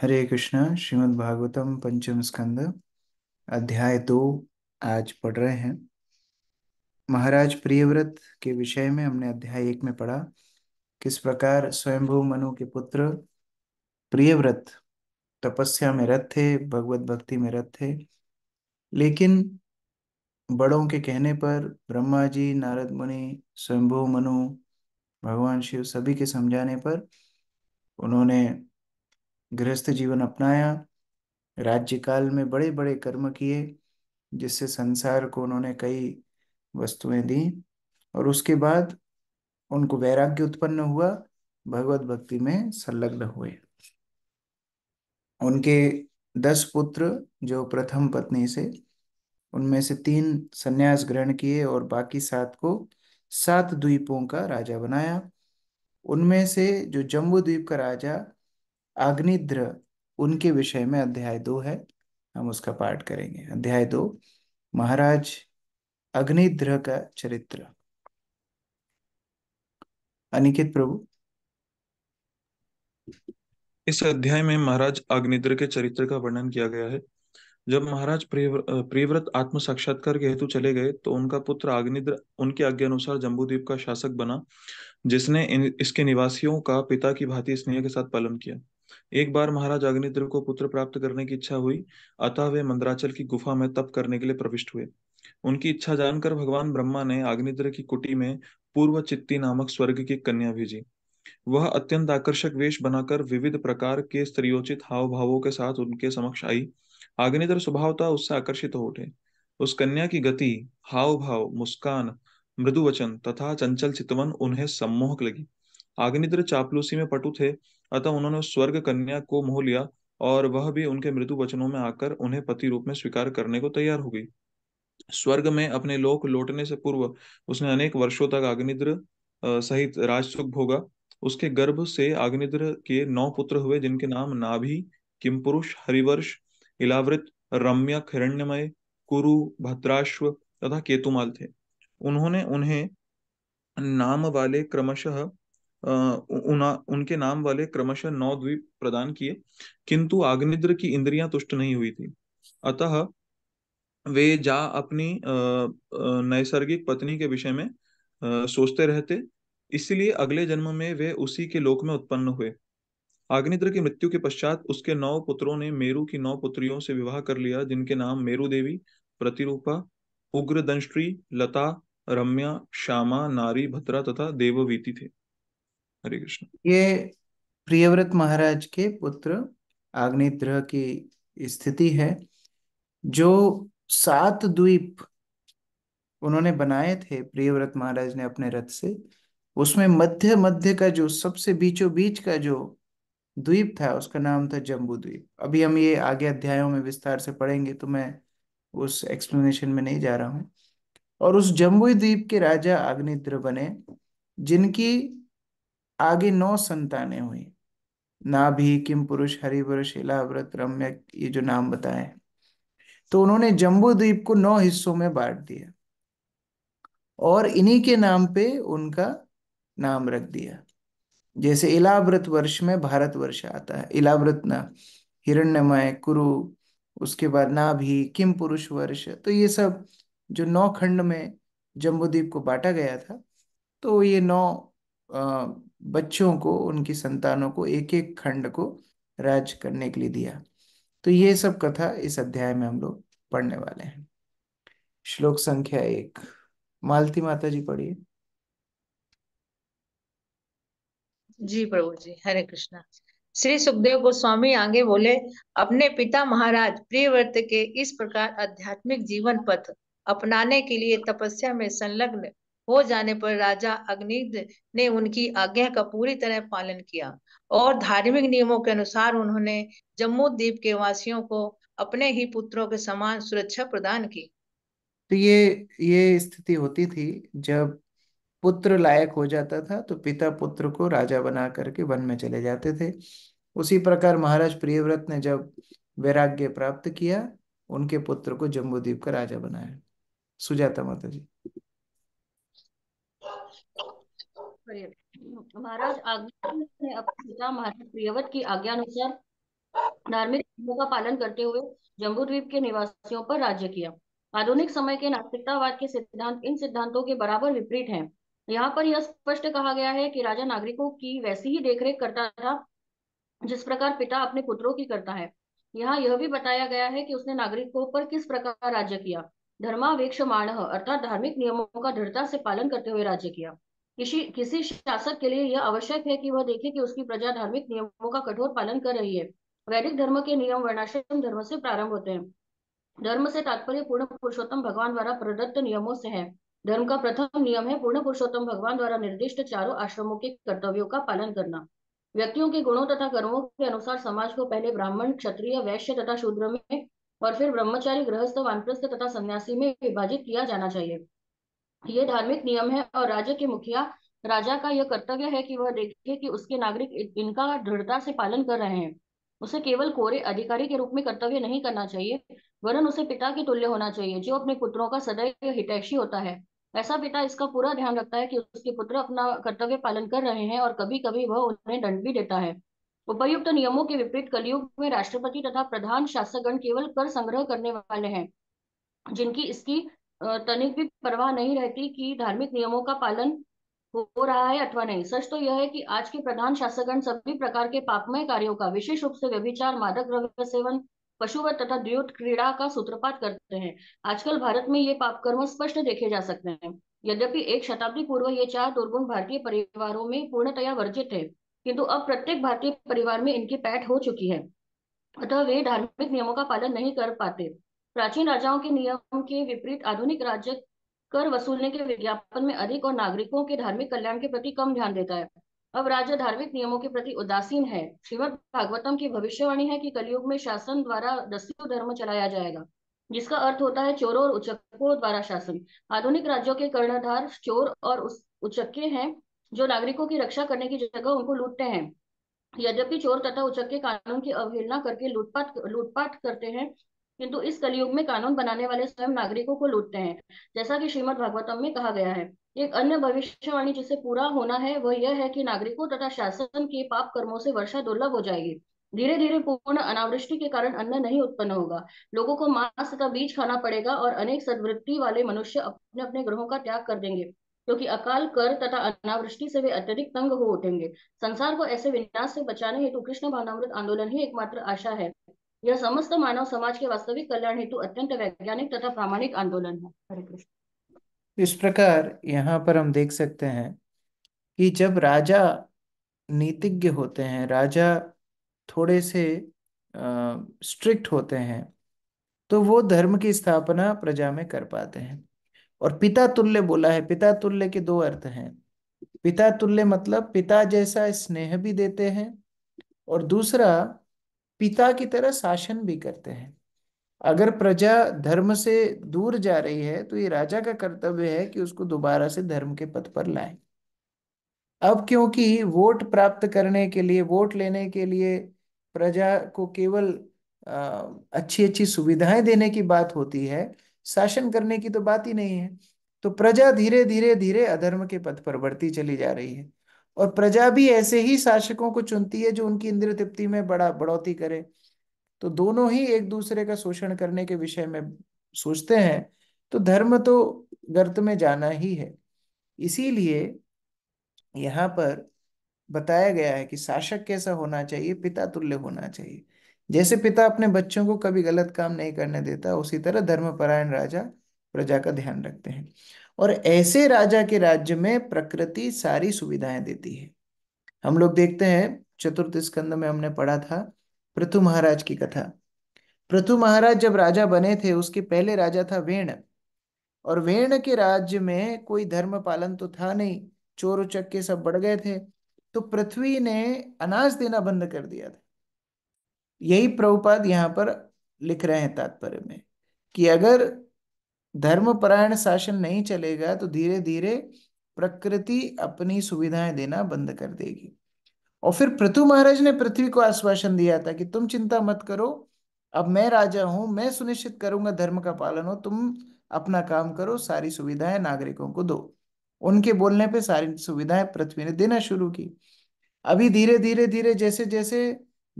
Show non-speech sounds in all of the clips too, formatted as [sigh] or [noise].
हरे कृष्णा श्रीमद् भागवतम पंचम स्कंद अध्याय दो आज पढ़ रहे हैं महाराज प्रियव्रत के विषय में हमने अध्याय एक में पढ़ा किस प्रकार स्वयंभू मनु के पुत्र प्रियव्रत तपस्या में रत थे भगवत भक्ति में रत थे लेकिन बड़ों के कहने पर ब्रह्मा जी नारद मुनि स्वयंभू मनु भगवान शिव सभी के समझाने पर उन्होंने गृहस्थ जीवन अपनाया राज्य काल में बड़े बड़े कर्म किए जिससे संसार को उन्होंने कई वस्तुएं दी और उसके बाद उनको वैराग्य उत्पन्न हुआ भगवत भक्ति में संलग्न हुए उनके दस पुत्र जो प्रथम पत्नी से उनमें से तीन संन्यास ग्रहण किए और बाकी सात को सात द्वीपों का राजा बनाया उनमें से जो जम्बू द्वीप का राजा अग्निद्र उनके विषय में अध्याय दो है हम उसका पाठ करेंगे अध्याय दो महाराज अग्निद्र का चरित्र अनिकित प्रभु इस अध्याय में महाराज अग्निद्र के चरित्र का वर्णन किया गया है जब महाराज प्रियव्रत आत्म साक्षात्कार के हेतु चले गए तो उनका पुत्र अग्निद्र उनके आज्ञा अनुसार जम्बूद्वीप का शासक बना जिसने इसके निवासियों का पिता की भांति स्नेह के साथ पालन किया एक बार महाराज अग्निद्र को पुत्र प्राप्त करने की इच्छा हुई अतः वे मंदराचल की गुफा में तप करने के लिए प्रविष्ट हुए उनकी इच्छा जानकर भगवान ब्रह्मा ने अग्निद्र की कुटी में पूर्व चित्ती नामक स्वर्ग की कन्या भेजी वह अत्यंत आकर्षक वेश बनाकर विविध प्रकार के स्त्रियोचित हाव भावों के साथ उनके समक्ष आई अग्निद्र स्वभावता उससे आकर्षित हो उठे उस कन्या की गति हाव भाव मुस्कान मृदुवचन तथा चंचल चितवन उन्हें सम्मोहक लगी अग्निद्र चापलूसी में पटु थे अतः उन्होंने स्वर्ग कन्या को मोह लिया और वह भी उनके मृत्यु वचनों में आकर उन्हें पति रूप में स्वीकार करने को तैयार हो गई स्वर्ग में अपने लोक लौटने से पूर्व उसने अनेक वर्षों तक अग्निद्र सहित राजसुख भोगा उसके गर्भ से अग्निद्र के नौ पुत्र हुए जिनके नाम नाभि किमपुरुष हरिवर्ष इलावृत रम्य हिरण्यमय कुरु भद्राश्व तथा केतुमाल थे उन्होंने उन्हें नाम वाले क्रमशः उनके नाम वाले क्रमशः नौ द्वीप प्रदान किए किंतु आग्निद्र की इंद्रियां तुष्ट नहीं हुई थी अतः वे जा अपनी नैसर्गिक पत्नी के विषय में सोचते रहते इसलिए अगले जन्म में वे उसी के लोक में उत्पन्न हुए आग्निद्र की मृत्यु के पश्चात उसके नौ पुत्रों ने मेरू की नौ पुत्रियों से विवाह कर लिया जिनके नाम मेरु देवी प्रतिरूपा उग्रदंश्री लता रम्या श्यामा नारी भद्रा तथा देववीति थे हरे कृष्ण ये प्रियव्रत महाराज के पुत्र आग्नेद्रह की स्थिति है जो सात द्वीप उन्होंने बनाए थे प्रियव्रत महाराज ने अपने रथ से उसमें मध्य मध्य का जो सबसे बीचों बीच का जो द्वीप था उसका नाम था जम्बू द्वीप अभी हम ये आगे अध्यायों में विस्तार से पढ़ेंगे तो मैं उस एक्सप्लेनेशन में नहीं जा रहा हूं और उस जम्बू द्वीप के राजा आग्निद्र बने जिनकी आगे नौ संतानें हुई ना भी किम पुरुष हरिपुर शिलाव्रत रम्य ये जो नाम बताए तो उन्होंने जम्बू द्वीप को नौ हिस्सों में बांट दिया और इन्हीं के नाम पे उनका नाम रख दिया जैसे इलाव्रत वर्ष में भारत वर्ष आता है इलाव्रत ना हिरण्यमय कुरु उसके बाद ना भी किम पुरुष वर्ष तो ये सब जो नौ खंड में जम्बूद्वीप को बांटा गया था तो ये नौ बच्चों को उनकी संतानों को एक एक खंड को राज करने के लिए दिया तो ये सब कथा इस अध्याय में हम लोग पढ़ने वाले हैं श्लोक संख्या एक मालती माता जी पढ़िए जी प्रभु जी हरे कृष्णा श्री सुखदेव गोस्वामी आगे बोले अपने पिता महाराज प्रियव्रत के इस प्रकार आध्यात्मिक जीवन पथ अपनाने के लिए तपस्या में संलग्न हो जाने पर राजा अग्नि ने उनकी आज्ञा का पूरी तरह पालन किया और धार्मिक नियमों के अनुसार उन्होंने जम्मू द्वीप के वासियों को अपने ही पुत्रों के समान सुरक्षा प्रदान की तो ये ये स्थिति होती थी जब पुत्र लायक हो जाता था तो पिता पुत्र को राजा बना करके वन में चले जाते थे उसी प्रकार महाराज प्रियव्रत ने जब वैराग्य प्राप्त किया उनके पुत्र को जम्बूद्वीप का राजा बनाया सुजाता माता जी महाराज आज्ञा ने पिता महाराज प्रियवत की आज्ञा अनुसार धार्मिक धर्मों का पालन करते हुए जम्बूद्वीप के निवासियों पर राज्य किया आधुनिक समय के नागरिकतावाद के सिद्धांत इन सिद्धांतों के बराबर विपरीत हैं यहाँ पर यह स्पष्ट कहा गया है कि राजा नागरिकों की वैसी ही देखरेख करता था जिस प्रकार पिता अपने पुत्रों की करता है यहाँ यह भी बताया गया है कि उसने नागरिकों पर किस प्रकार राज्य किया धर्मावेक्ष माण अर्थात धार्मिक नियमों का दृढ़ता से पालन करते हुए राज्य किया किसी किसी शासक के लिए यह आवश्यक है कि वह देखे कि उसकी प्रजा धार्मिक नियमों का कठोर पालन कर रही है वैदिक धर्म के नियम वर्णाश्रम धर्म से प्रारंभ होते हैं धर्म से तात्पर्य पूर्ण पुरुषोत्तम भगवान द्वारा प्रदत्त नियमों से है धर्म का प्रथम नियम है पूर्ण पुरुषोत्तम भगवान द्वारा निर्दिष्ट चारों आश्रमों के कर्तव्यों का पालन करना व्यक्तियों के गुणों तथा कर्मों के अनुसार समाज को पहले ब्राह्मण क्षत्रिय वैश्य तथा शूद्र में और फिर ब्रह्मचारी गृहस्थ वानप्रस्थ तथा सन्यासी में विभाजित किया जाना चाहिए ये धार्मिक नियम है और राज्य के मुखिया राजा का यह कर्तव्य है कि वह देखे कि उसके नागरिक इनका दृढ़ता से पालन कर रहे हैं उसे केवल कोरे अधिकारी के रूप में कर्तव्य नहीं करना चाहिए वरन उसे पिता के तुल्य होना चाहिए जो अपने पुत्रों का सदैव हितैषी होता है ऐसा पिता इसका पूरा ध्यान रखता है कि उसके पुत्र अपना कर्तव्य पालन कर रहे हैं और कभी कभी वह उन्हें दंड भी देता है उपयुक्त तो नियमों के विपरीत कलयुग में राष्ट्रपति तथा प्रधान शासकगण केवल कर संग्रह करने वाले हैं जिनकी इसकी तनिक भी परवाह नहीं रहती कि धार्मिक नियमों का पालन हो रहा है अथवा नहीं सच तो यह है कि आज के प्रधान शासकगण सभी प्रकार के पापमय कार्यों का विशेष रूप से व्यभिचार मादक द्रव्य सेवन पशुवत तथा द्व्युत क्रीड़ा का सूत्रपात करते हैं आजकल भारत में ये पाप कर्म स्पष्ट देखे जा सकते हैं यद्यपि एक शताब्दी पूर्व ये चार दुर्गुण भारतीय परिवारों में पूर्णतया वर्जित थे किंतु अब प्रत्येक भारतीय परिवार में इनकी पैठ हो चुकी है अतः वे धार्मिक नियमों का पालन नहीं कर पाते प्राचीन राजाओं के नियम के विपरीत आधुनिक राज्य कर वसूलने के विज्ञापन में अधिक और नागरिकों के धार्मिक कल्याण के प्रति कम ध्यान देता है अब राज्य धार्मिक नियमों के प्रति उदासीन है श्रीमद भागवतम की भविष्यवाणी है कि कलयुग में शासन द्वारा दस्यु धर्म चलाया जाएगा जिसका अर्थ होता है चोरों और उचकों द्वारा शासन आधुनिक राज्यों के कर्णधार चोर और उचक्के हैं जो नागरिकों की रक्षा करने की जगह उनको लूटते हैं यद्यपि चोर तथा उचक्के कानून की अवहेलना करके लूटपाट लूटपाट करते हैं किंतु इस कलयुग में कानून बनाने वाले स्वयं नागरिकों को लूटते हैं जैसा कि श्रीमद भागवतम में कहा गया है एक अन्य भविष्यवाणी जिसे पूरा होना है वह यह है कि नागरिकों तथा शासन के पाप कर्मों से वर्षा दुर्लभ हो जाएगी धीरे धीरे पूर्ण अनावृष्टि के कारण अन्न नहीं उत्पन्न होगा लोगों को मांस तथा बीज खाना पड़ेगा और अनेक सदवृत्ति वाले मनुष्य अपने अपने ग्रहों का त्याग कर देंगे क्योंकि तो अकाल कर तथा अनावृष्टि से वे अत्यधिक तंग हो उठेंगे संसार को ऐसे विनाश से बचाने हेतु कृष्ण भावनामृत आंदोलन ही एकमात्र आशा है यह समस्त मानव समाज के वास्तविक कल्याण हेतु अत्यंत वैज्ञानिक तथा प्रामाणिक आंदोलन है हरे कृष्ण इस प्रकार यहाँ पर हम देख सकते हैं कि जब राजा नीतिज्ञ होते हैं राजा थोड़े से स्ट्रिक्ट होते हैं तो वो धर्म की स्थापना प्रजा में कर पाते हैं और पिता तुल्य बोला है पिता तुल्य के दो अर्थ हैं पिता तुल्य मतलब पिता जैसा स्नेह भी देते हैं और दूसरा पिता की तरह शासन भी करते हैं अगर प्रजा धर्म से दूर जा रही है तो ये राजा का कर्तव्य है कि उसको दोबारा से धर्म के पथ पर लाए अब क्योंकि वोट प्राप्त करने के लिए वोट लेने के लिए प्रजा को केवल अच्छी अच्छी सुविधाएं देने की बात होती है शासन करने की तो बात ही नहीं है तो प्रजा धीरे धीरे धीरे अधर्म के पथ पर बढ़ती चली जा रही है और प्रजा भी ऐसे ही शासकों को चुनती है जो उनकी इंद्र तृप्ति में बड़ा बढ़ोतरी करे तो दोनों ही एक दूसरे का शोषण करने के विषय में सोचते हैं तो धर्म तो गर्त में जाना ही है इसीलिए यहाँ पर बताया गया है कि शासक कैसा होना चाहिए पिता तुल्य होना चाहिए जैसे पिता अपने बच्चों को कभी गलत काम नहीं करने देता उसी तरह धर्मपरायण राजा प्रजा का ध्यान रखते हैं और ऐसे राजा के राज्य में प्रकृति सारी सुविधाएं देती है हम लोग देखते हैं चतुर्थ स्कंद में हमने पढ़ा था पृथु महाराज की कथा पृथु महाराज जब राजा बने थे उसके पहले राजा था वेण और वेण के राज्य में कोई धर्म पालन तो था नहीं चोर उचक्के सब बढ़ गए थे तो पृथ्वी ने अनाज देना बंद कर दिया था यही प्रभुपाद यहाँ पर लिख रहे हैं तात्पर्य में कि अगर धर्मपरायण शासन नहीं चलेगा तो धीरे धीरे प्रकृति अपनी सुविधाएं देना बंद कर देगी और फिर पृथु महाराज ने पृथ्वी को आश्वासन दिया था कि तुम चिंता मत करो अब मैं राजा हूं मैं सुनिश्चित करूंगा धर्म का पालन हो तुम अपना काम करो सारी सुविधाएं नागरिकों को दो उनके बोलने पे सारी सुविधाएं पृथ्वी ने देना शुरू की अभी धीरे धीरे धीरे जैसे जैसे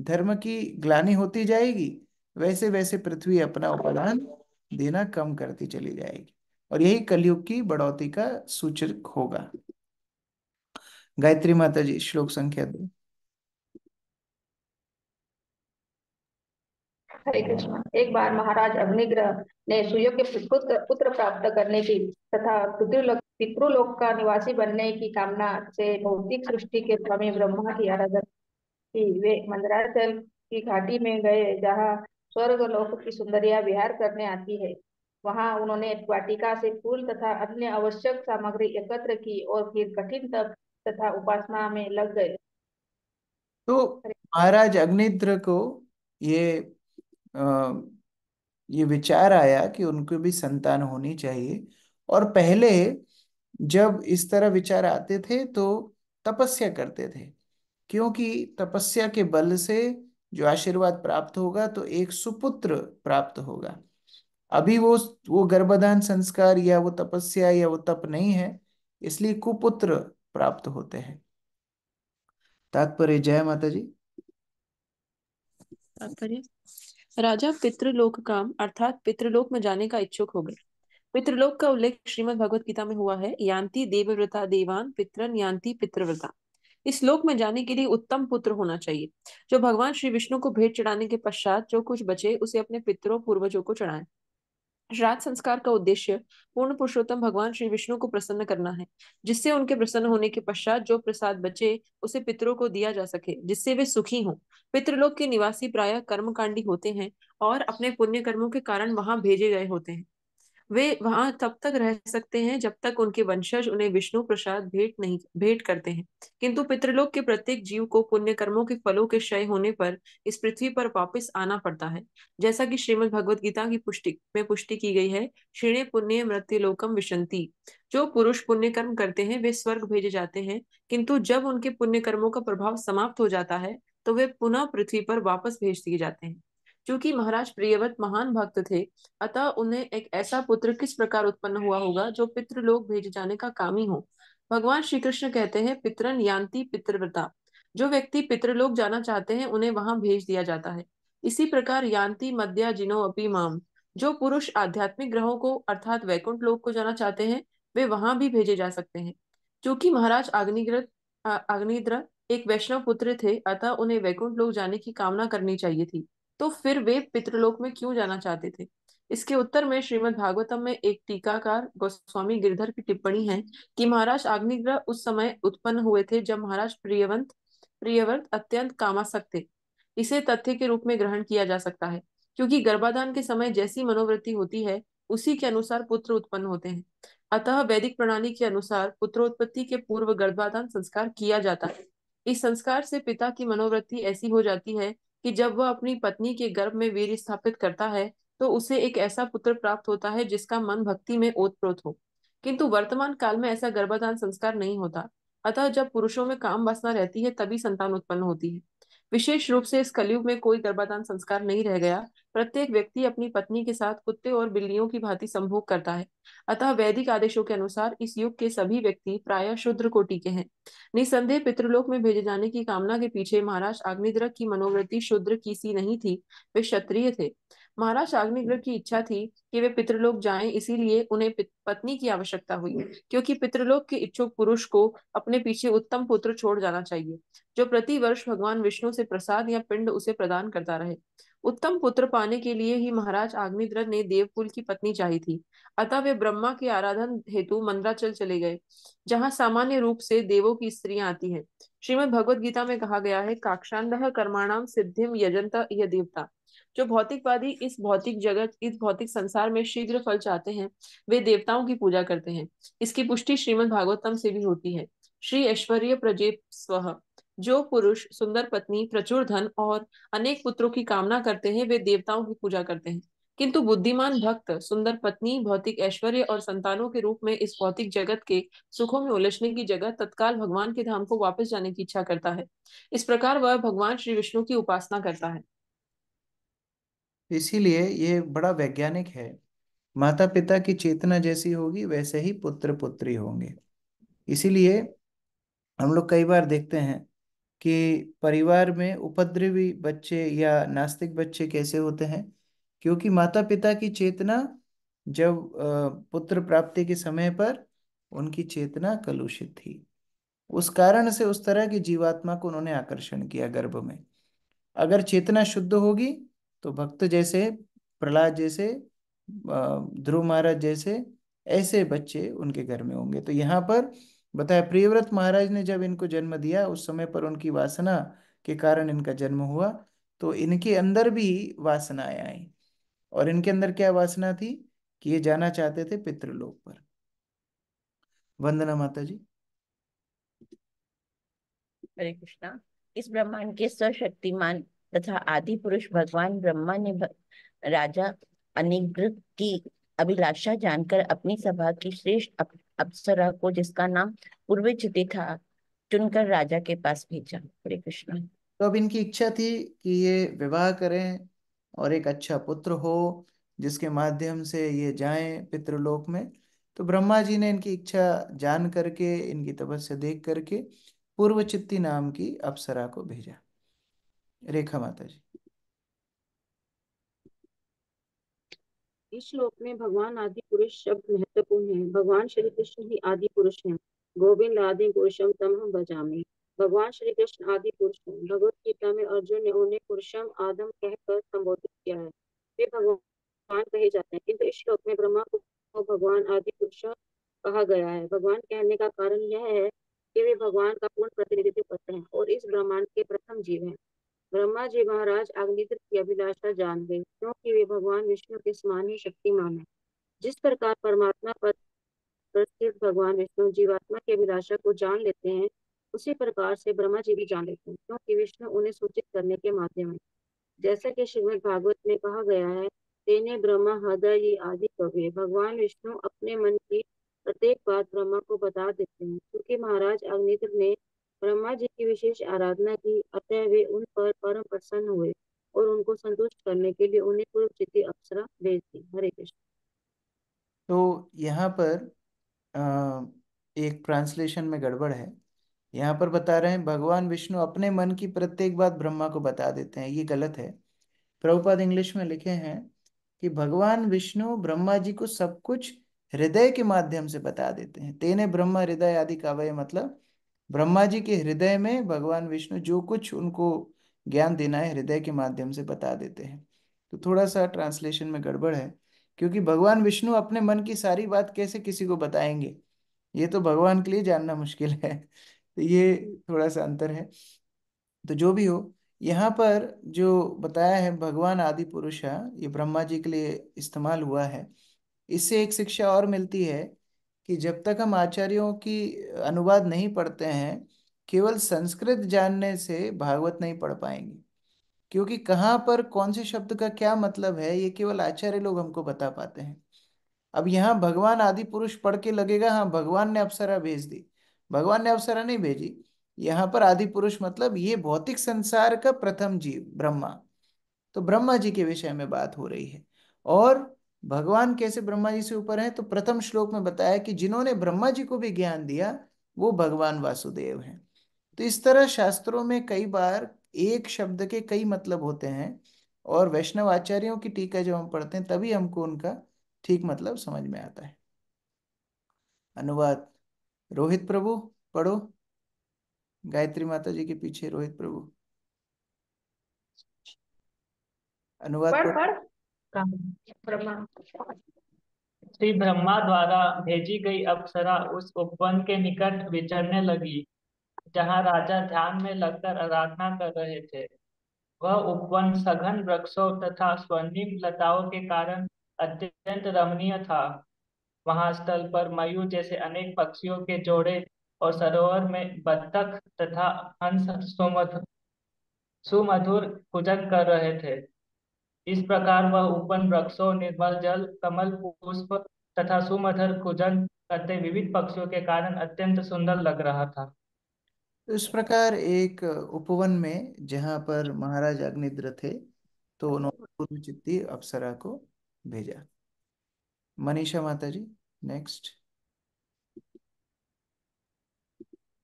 धर्म की ग्लानी होती जाएगी वैसे वैसे पृथ्वी अपना उपादान देना कम करती चली जाएगी और यही कलयुग की बढ़ोतरी का सूचक होगा गायत्री माता जी श्लोक संख्या दो हरे कृष्ण एक बार महाराज अग्निग्रह ने सुयोग्य पुत्र पुत्र प्राप्त करने की तथा पितृलोक का निवासी बनने की कामना से भौतिक सृष्टि के स्वामी ब्रह्मा की आराधना की वे मंदराचल की घाटी में गए जहाँ स्वर्ग लोक की सुंदरिया विहार करने आती है वहां उन्होंने वाटिका से फूल तथा अन्य आवश्यक सामग्री एकत्र की और फिर कठिन तप तथा उपासना में लग गए तो महाराज अग्निद्र को ये आ, ये विचार आया कि उनको भी संतान होनी चाहिए और पहले जब इस तरह विचार आते थे तो तपस्या करते थे क्योंकि तपस्या के बल से जो आशीर्वाद प्राप्त होगा तो एक सुपुत्र प्राप्त होगा अभी वो वो गर्भधान संस्कार या वो तपस्या या वो तप नहीं है इसलिए कुपुत्र प्राप्त होते हैं तात्पर्य जय माता जी तात्पर्य राजा पितृलोक काम अर्थात पितृलोक में जाने का इच्छुक हो गए पितृलोक का उल्लेख श्रीमद भगवत गीता में हुआ है यांति देवव्रता देवान पितरन यांति पितृव्रता इस लोक में जाने के लिए उत्तम पुत्र होना चाहिए जो भगवान श्री विष्णु को भेंट चढ़ाने के पश्चात जो कुछ बचे उसे अपने पितरों पूर्वजों को चढ़ाए श्राद्ध संस्कार का उद्देश्य पूर्ण पुरुषोत्तम भगवान श्री विष्णु को प्रसन्न करना है जिससे उनके प्रसन्न होने के पश्चात जो प्रसाद बचे उसे पितरों को दिया जा सके जिससे वे सुखी हों पितृलोक के निवासी प्राय कर्मकांडी होते हैं और अपने पुण्य कर्मों के कारण वहां भेजे गए होते हैं वे वहां तब तक रह सकते हैं जब तक उनके वंशज उन्हें विष्णु प्रसाद भेंट नहीं भेंट करते हैं किंतु पितृलोक के प्रत्येक जीव को पुण्य कर्मों के फलों के क्षय होने पर इस पृथ्वी पर वापस आना पड़ता है जैसा कि श्रीमद भगवत गीता की पुष्टि में पुष्टि की गई है क्षीणे पुण्य मृत्युलोकम विशंति जो पुरुष पुण्य कर्म करते हैं वे स्वर्ग भेजे जाते हैं किंतु जब उनके पुण्य कर्मों का प्रभाव समाप्त हो जाता है तो वे पुनः पृथ्वी पर वापस भेज दिए जाते हैं क्योंकि महाराज प्रियवत महान भक्त थे अतः उन्हें एक ऐसा पुत्र किस प्रकार उत्पन्न हुआ होगा जो लोग भेजे जाने का ही हो भगवान श्री कृष्ण कहते हैं पितरन यान्ति पितृव्रता जो व्यक्ति पितृलोक जाना चाहते हैं उन्हें वहां भेज दिया जाता है इसी प्रकार यान्ति मध्या जिनो अपी माम जो पुरुष आध्यात्मिक ग्रहों को अर्थात वैकुंठ लोक को जाना चाहते हैं वे वहां भी भेजे जा सकते हैं क्योंकि महाराज अग्निग्रत अग्निद्र एक वैष्णव पुत्र थे अतः उन्हें वैकुंठ लोक जाने की कामना करनी चाहिए थी तो फिर वे पितृलोक में क्यों जाना चाहते थे इसके उत्तर में श्रीमद् भागवतम में एक टीकाकार गोस्वामी गिरधर की टिप्पणी है कि महाराज आग्निग्रह उस समय उत्पन्न हुए थे जब महाराज प्रियवंत प्रियवर्त अत्यंत कामासक्त थे इसे तथ्य के रूप में ग्रहण किया जा सकता है क्योंकि गर्भाधान के समय जैसी मनोवृत्ति होती है उसी के अनुसार पुत्र उत्पन्न होते हैं अतः वैदिक प्रणाली के अनुसार पुत्रोत्पत्ति के पूर्व गर्भाधान संस्कार किया जाता है इस संस्कार से पिता की मनोवृत्ति ऐसी हो जाती है कि जब वह अपनी पत्नी के गर्भ में वीर स्थापित करता है तो उसे एक ऐसा पुत्र प्राप्त होता है जिसका मन भक्ति में ओतप्रोत हो किंतु वर्तमान काल में ऐसा गर्भाधान संस्कार नहीं होता अतः जब पुरुषों में काम वासना रहती है तभी संतान उत्पन्न होती है विशेष रूप से इस कलयुग में कोई गर्भाधान संस्कार नहीं रह गया प्रत्येक व्यक्ति अपनी पत्नी के साथ कुत्ते और बिल्लियों की भांति संभोग करता है अतः वैदिक आदेशों के अनुसार इस युग के सभी व्यक्ति प्राय शुद्र कोटि के हैं निसंदेह पितृलोक में भेजे जाने की कामना के पीछे महाराज अग्निद्रक की मनोवृत्ति शुद्र की सी नहीं थी वे क्षत्रिय थे महाराज अग्निग्रह की इच्छा थी कि वे पितृलोक जाएं इसीलिए उन्हें पत्नी की आवश्यकता हुई क्योंकि पितृलोक के इच्छुक पुरुष को अपने पीछे उत्तम पुत्र छोड़ जाना चाहिए जो प्रति वर्ष भगवान विष्णु से प्रसाद या पिंड उसे प्रदान करता रहे उत्तम पुत्र पाने के लिए ही महाराज आग्निग्रह ने देवकुल की पत्नी चाही थी अतः वे ब्रह्मा के आराधन हेतु मंद्राचल चले गए जहाँ सामान्य रूप से देवों की स्त्रियां आती हैं श्रीमद भगवद गीता में कहा गया है काक्षांध कर्माणाम सिद्धिम यजंता यह देवता जो भौतिकवादी इस भौतिक जगत इस भौतिक संसार में शीघ्र फल चाहते हैं वे देवताओं की पूजा करते हैं इसकी पुष्टि श्रीमद भागवतम से भी होती है श्री ऐश्वर्य प्रजेप स्व जो पुरुष सुंदर पत्नी प्रचुर धन और अनेक पुत्रों की कामना करते हैं वे देवताओं की पूजा करते हैं किंतु बुद्धिमान भक्त सुंदर पत्नी भौतिक ऐश्वर्य और संतानों के रूप में इस भौतिक जगत के सुखों में उलझने की जगह तत्काल भगवान के धाम को वापस जाने की इच्छा करता है इस प्रकार वह भगवान श्री विष्णु की उपासना करता है तो इसीलिए ये बड़ा वैज्ञानिक है माता पिता की चेतना जैसी होगी वैसे ही पुत्र पुत्री होंगे इसीलिए हम लोग कई बार देखते हैं कि परिवार में उपद्रवी बच्चे या नास्तिक बच्चे कैसे होते हैं क्योंकि माता पिता की चेतना जब पुत्र प्राप्ति के समय पर उनकी चेतना कलुषित थी उस कारण से उस तरह की जीवात्मा को उन्होंने आकर्षण किया गर्भ में अगर चेतना शुद्ध होगी तो भक्त जैसे प्रहलाद जैसे ध्रुव महाराज जैसे ऐसे बच्चे उनके घर में होंगे तो यहाँ पर बताया प्रियव्रत महाराज ने जब इनको जन्म दिया उस समय पर उनकी वासना के कारण इनका जन्म हुआ तो इनके अंदर भी वासनाएं आई और इनके अंदर क्या वासना थी कि ये जाना चाहते थे पितृलोक पर वंदना माता जी हरे कृष्णा इस ब्रह्मांड के सशक्तिमान तथा आदि पुरुष भगवान ब्रह्मा ने राजा अनिग्र की अभिलाषा जानकर अपनी सभा की श्रेष्ठ अप्सरा को जिसका नाम पूर्व चिति था चुनकर राजा के पास भेजा हरे कृष्ण तो अब इनकी इच्छा थी कि ये विवाह करें और एक अच्छा पुत्र हो जिसके माध्यम से ये जाए पितृलोक में तो ब्रह्मा जी ने इनकी इच्छा जान करके इनकी तपस्या देख करके चित्ती नाम की अप्सरा को भेजा रेखा माता जी इस श्लोक में भगवान आदि पुरुष शब्द महत्वपूर्ण है भगवान श्री कृष्ण ही आदि पुरुष हैं गोविंद आदि पुरुषम तम हम बजामे भगवान श्री कृष्ण आदि पुरुष हैं भगवत गीता में अर्जुन ने उन्हें पुरुषम आदम कहकर संबोधित किया है वे भगवान कहे जाते हैं किंतु इस श्लोक में ब्रह्मा को भगवान आदि पुरुष कहा गया है भगवान कहने का कारण यह है कि वे भगवान का पूर्ण प्रतिनिधित्व करते हैं और इस ब्रह्मांड के प्रथम जीव हैं ब्रह्मा जी महाराज अग्निद्र की अभिलाषा जान गए क्योंकि वे भगवान विष्णु के समान ही शक्तिमान है जिस प्रकार परमात्मा पर प्रस्थित भगवान विष्णु जीवात्मा की अभिलाषा को जान लेते हैं उसी प्रकार से ब्रह्मा जी भी जान लेते हैं क्योंकि विष्णु उन्हें सूचित करने के माध्यम है जैसा कि श्रीमद भागवत में कहा गया है तेने ब्रह्मा हृदय आदि कवे भगवान विष्णु अपने मन की प्रत्येक बात ब्रह्मा को बता देते हैं क्योंकि महाराज अग्निद्र ने ब्रह्मा जी की विशेष आराधना की अतः वे उन पर परम प्रसन्न हुए और उनको संतुष्ट करने के लिए उन्हें पूर्व चिति अप्सरा भेज दी हरे कृष्ण तो यहाँ पर आ, एक ट्रांसलेशन में गड़बड़ है यहाँ पर बता रहे हैं भगवान विष्णु अपने मन की प्रत्येक बात ब्रह्मा को बता देते हैं ये गलत है प्रभुपाद इंग्लिश में लिखे हैं कि भगवान विष्णु ब्रह्मा जी को सब कुछ हृदय के माध्यम से बता देते हैं तेने ब्रह्मा हृदय आदि काव्य मतलब ब्रह्मा जी के हृदय में भगवान विष्णु जो कुछ उनको ज्ञान देना है हृदय के माध्यम से बता देते हैं तो थोड़ा सा ट्रांसलेशन में गड़बड़ है क्योंकि भगवान विष्णु अपने मन की सारी बात कैसे किसी को बताएंगे ये तो भगवान के लिए जानना मुश्किल है तो ये थोड़ा सा अंतर है तो जो भी हो यहाँ पर जो बताया है भगवान आदि पुरुष है ये ब्रह्मा जी के लिए इस्तेमाल हुआ है इससे एक शिक्षा और मिलती है कि जब तक हम आचार्यों की अनुवाद नहीं पढ़ते हैं केवल संस्कृत जानने से भागवत नहीं पढ़ पाएंगे क्योंकि कहाँ पर कौन से शब्द का क्या मतलब है ये केवल आचार्य लोग हमको बता पाते हैं अब यहाँ भगवान आदि पुरुष पढ़ के लगेगा हाँ भगवान ने अप्सरा भेज दी भगवान ने अप्सरा नहीं भेजी यहाँ पर आदि पुरुष मतलब ये भौतिक संसार का प्रथम जीव ब्रह्मा तो ब्रह्मा जी के विषय में बात हो रही है और भगवान कैसे ब्रह्मा जी से ऊपर है तो प्रथम श्लोक में बताया कि जिन्होंने ब्रह्मा जी को भी ज्ञान दिया वो भगवान वासुदेव हैं तो इस तरह शास्त्रों में कई बार एक शब्द के कई मतलब होते हैं और वैष्णव आचार्यों की टीका जब हम पढ़ते हैं तभी हमको उनका ठीक मतलब समझ में आता है अनुवाद रोहित प्रभु पढ़ो गायत्री माता जी के पीछे रोहित प्रभु अनुवाद पढ़, पढ़। ब्रह्मा श्री ब्रह्मा द्वारा भेजी गई अप्सरा उस उपवन के निकट विचरने लगी जहाँ राजा ध्यान में लगकर आराधना कर रहे थे वह उपवन सघन वृक्षों तथा स्वर्णिम लताओं के कारण अत्यंत रमणीय था वहां स्थल पर मयूर जैसे अनेक पक्षियों के जोड़े और सरोवर में बत्तख तथा हंस सुमधुर कुजन कर रहे थे इस प्रकार वह उपन वृक्षों निर्मल जल कमल पुष्प तथा सुमधर कुजन करते विविध पक्षियों के कारण अत्यंत सुंदर लग रहा था तो इस प्रकार एक उपवन में जहाँ पर महाराज अग्निद्र थे तो उन्होंने अप्सरा को भेजा मनीषा माता जी नेक्स्ट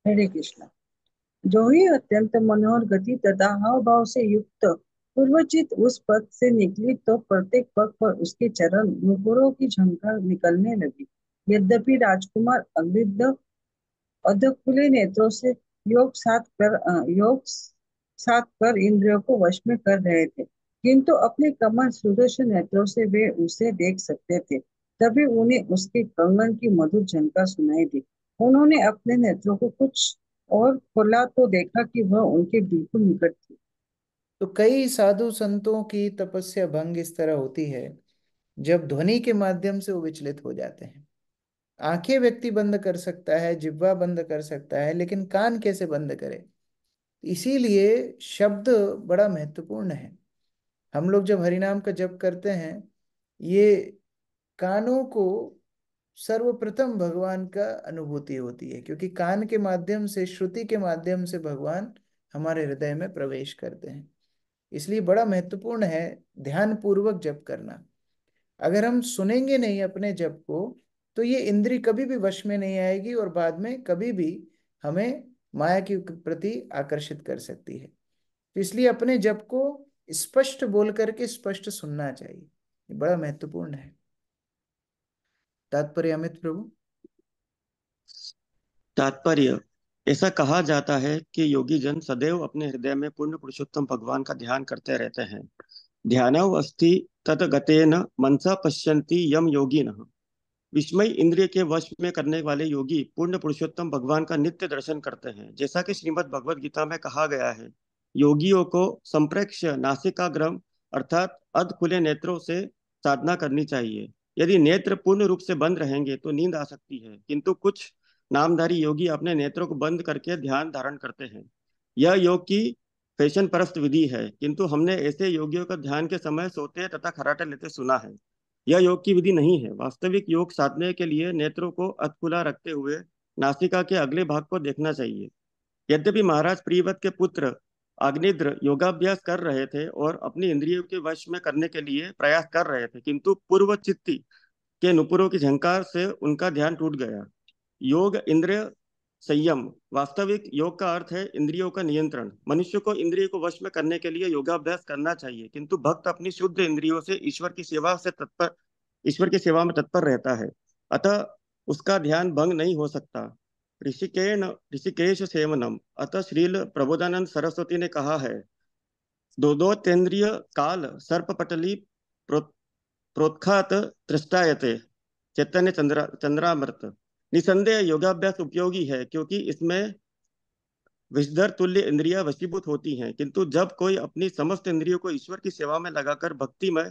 हरे कृष्ण जो ही अत्यंत मनोहर गति तथा हाव भाव से युक्त पूर्वचित उस पद से निकली तो प्रत्येक पग पर उसके चरण नुपुरों की झंकार निकलने लगी यद्यपि राजकुमार अग्रिद्ध अधखुले नेत्रों से योग साथ कर योग साथ कर इंद्रियों को वश में कर रहे थे किंतु अपने कमर सुदर्श नेत्रों से वे उसे देख सकते थे तभी उन्हें उसके कंगन की मधुर झनका सुनाई दी उन्होंने अपने नेत्रों को कुछ और खोला तो देखा कि वह उनके बिल्कुल निकट थी तो कई साधु संतों की तपस्या भंग इस तरह होती है जब ध्वनि के माध्यम से वो विचलित हो जाते हैं आंखें व्यक्ति बंद कर सकता है जिब्वा बंद कर सकता है लेकिन कान कैसे बंद करे इसीलिए शब्द बड़ा महत्वपूर्ण है हम लोग जब हरिनाम का जप करते हैं ये कानों को सर्वप्रथम भगवान का अनुभूति होती है क्योंकि कान के माध्यम से श्रुति के माध्यम से भगवान हमारे हृदय में प्रवेश करते हैं इसलिए बड़ा महत्वपूर्ण है ध्यान पूर्वक जप करना अगर हम सुनेंगे नहीं अपने जप को तो ये इंद्री कभी भी वश में नहीं आएगी और बाद में कभी भी हमें माया के प्रति आकर्षित कर सकती है तो इसलिए अपने जप को स्पष्ट बोल करके स्पष्ट सुनना चाहिए ये बड़ा महत्वपूर्ण है तात्पर्य अमित प्रभु तात्पर्य ऐसा कहा जाता है कि योगी जन सदैव अपने हृदय में पूर्ण पुरुषोत्तम भगवान का ध्यान करते रहते हैं ध्यानव अस्थि तत गतेन मनसा पश्यंती यम योगी न विस्मय इंद्रिय के वश में करने वाले योगी पूर्ण पुरुषोत्तम भगवान का नित्य दर्शन करते हैं जैसा कि श्रीमद भगवद गीता में कहा गया है योगियों को संप्रेक्ष नासिकाग्रम अर्थात अध खुले नेत्रों से साधना करनी चाहिए यदि नेत्र पूर्ण रूप से बंद रहेंगे तो नींद आ सकती है किंतु कुछ नामधारी योगी अपने नेत्रों को बंद करके ध्यान धारण करते हैं यह योग की फैशन परस्त विधि है किंतु हमने ऐसे योगियों का ध्यान के समय सोते तथा खराटे लेते सुना है यह योग की विधि नहीं है वास्तविक योग साधने के लिए नेत्रों को अतखुला रखते हुए नासिका के अगले भाग को देखना चाहिए यद्यपि महाराज प्रियवत के पुत्र अग्निद्र योगाभ्यास कर रहे थे और अपनी इंद्रियों के वश में करने के लिए प्रयास कर रहे थे किंतु पूर्व चित्ती के नुपुरों की झंकार से उनका ध्यान टूट गया योग इंद्रिय संयम वास्तविक योग का अर्थ है इंद्रियों का नियंत्रण मनुष्य को इंद्रियों को वश में करने के लिए योगाभ्यास करना चाहिए किंतु भक्त अपनी शुद्ध इंद्रियों से ईश्वर की सेवा से तत्पर ईश्वर की सेवा में तत्पर रहता है अतः उसका ध्यान भंग नहीं हो सकता ऋषिकेण ऋषिकेश सेवनम अतः श्रील प्रबोधानंद सरस्वती ने कहा है दो दो तेन्द्रिय काल सर्प पटली प्रो, प्रोत्खात तृष्टायते चैतन्य चंद्रा चंद्रामृत निसंदेह योगाभ्यास उपयोगी है क्योंकि इसमें विषधर तुल्य इंद्रिया वशीभूत होती हैं किंतु जब कोई अपनी समस्त इंद्रियों को ईश्वर की सेवा में लगाकर भक्ति में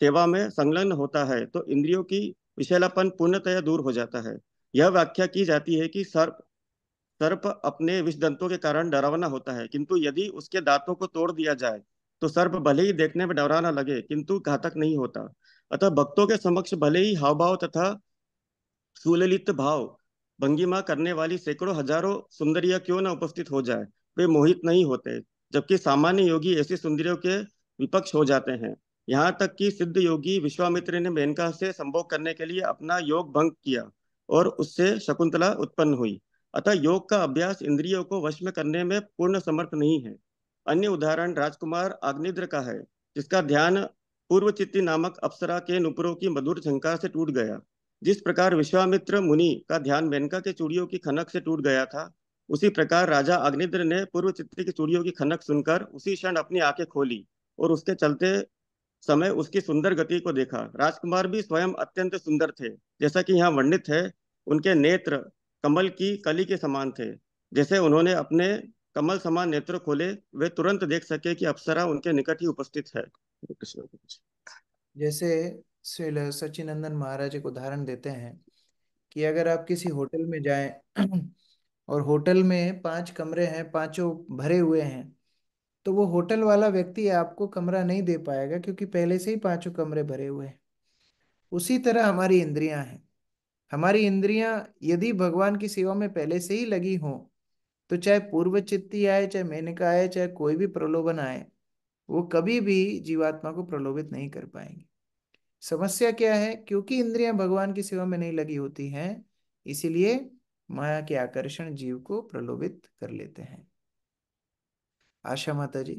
सेवा में संलग्न होता है तो इंद्रियों की विशेलापन पूर्णतया दूर हो जाता है यह व्याख्या की जाती है कि सर्प सर्प अपने विष दंतों के कारण डरावना होता है किंतु यदि उसके दांतों को तोड़ दिया जाए तो सर्प भले ही देखने में डरावना लगे किंतु घातक नहीं होता अतः भक्तों के समक्ष भले ही हावभाव तथा सुललित भाव भंगिमा करने वाली सैकड़ों हजारों सुंदरिया क्यों ना उपस्थित हो जाए वे मोहित नहीं होते जबकि सामान्य योगी ऐसी सुंदरियों के विपक्ष हो जाते हैं यहाँ तक कि सिद्ध योगी विश्वामित्र ने मेनका से संभोग करने के लिए अपना योग भंग किया और उससे शकुंतला उत्पन्न हुई अतः योग का अभ्यास इंद्रियों को वश में करने में पूर्ण समर्थ नहीं है अन्य उदाहरण राजकुमार आग्निद्र का है जिसका ध्यान पूर्व चित्ती नामक अप्सरा के नुपुरों की मधुर झंकार से टूट गया जिस प्रकार विश्वामित्र मुनि का ध्यान मेनका के चूड़ियों की खनक से टूट गया था उसी प्रकार राजा अग्निद्र ने पूर्व चित्र की चूड़ियों की खनक सुनकर उसी क्षण अपनी आंखें खोली और उसके चलते समय उसकी सुंदर गति को देखा राजकुमार भी स्वयं अत्यंत सुंदर थे जैसा कि यहाँ वर्णित है उनके नेत्र कमल की कली के समान थे जैसे उन्होंने अपने कमल समान नेत्र खोले वे तुरंत देख सके कि अप्सरा उनके निकट ही उपस्थित है जैसे सचिन सचिनंदन महाराज एक उदाहरण देते हैं कि अगर आप किसी होटल में जाएं [clears throat] और होटल में पांच कमरे हैं पांचों भरे हुए हैं तो वो होटल वाला व्यक्ति आपको कमरा नहीं दे पाएगा क्योंकि पहले से ही पांचों कमरे भरे हुए हैं उसी तरह हमारी इंद्रियां हैं हमारी इंद्रियां यदि भगवान की सेवा में पहले से ही लगी हों तो चाहे पूर्व चित्ती आए चाहे मेनिका आए चाहे कोई भी प्रलोभन आए वो कभी भी जीवात्मा को प्रलोभित नहीं कर पाएंगे समस्या क्या है क्योंकि इंद्रियां भगवान की सेवा में नहीं लगी होती हैं इसीलिए माया के आकर्षण जीव को प्रलोभित कर लेते हैं आशा माता जी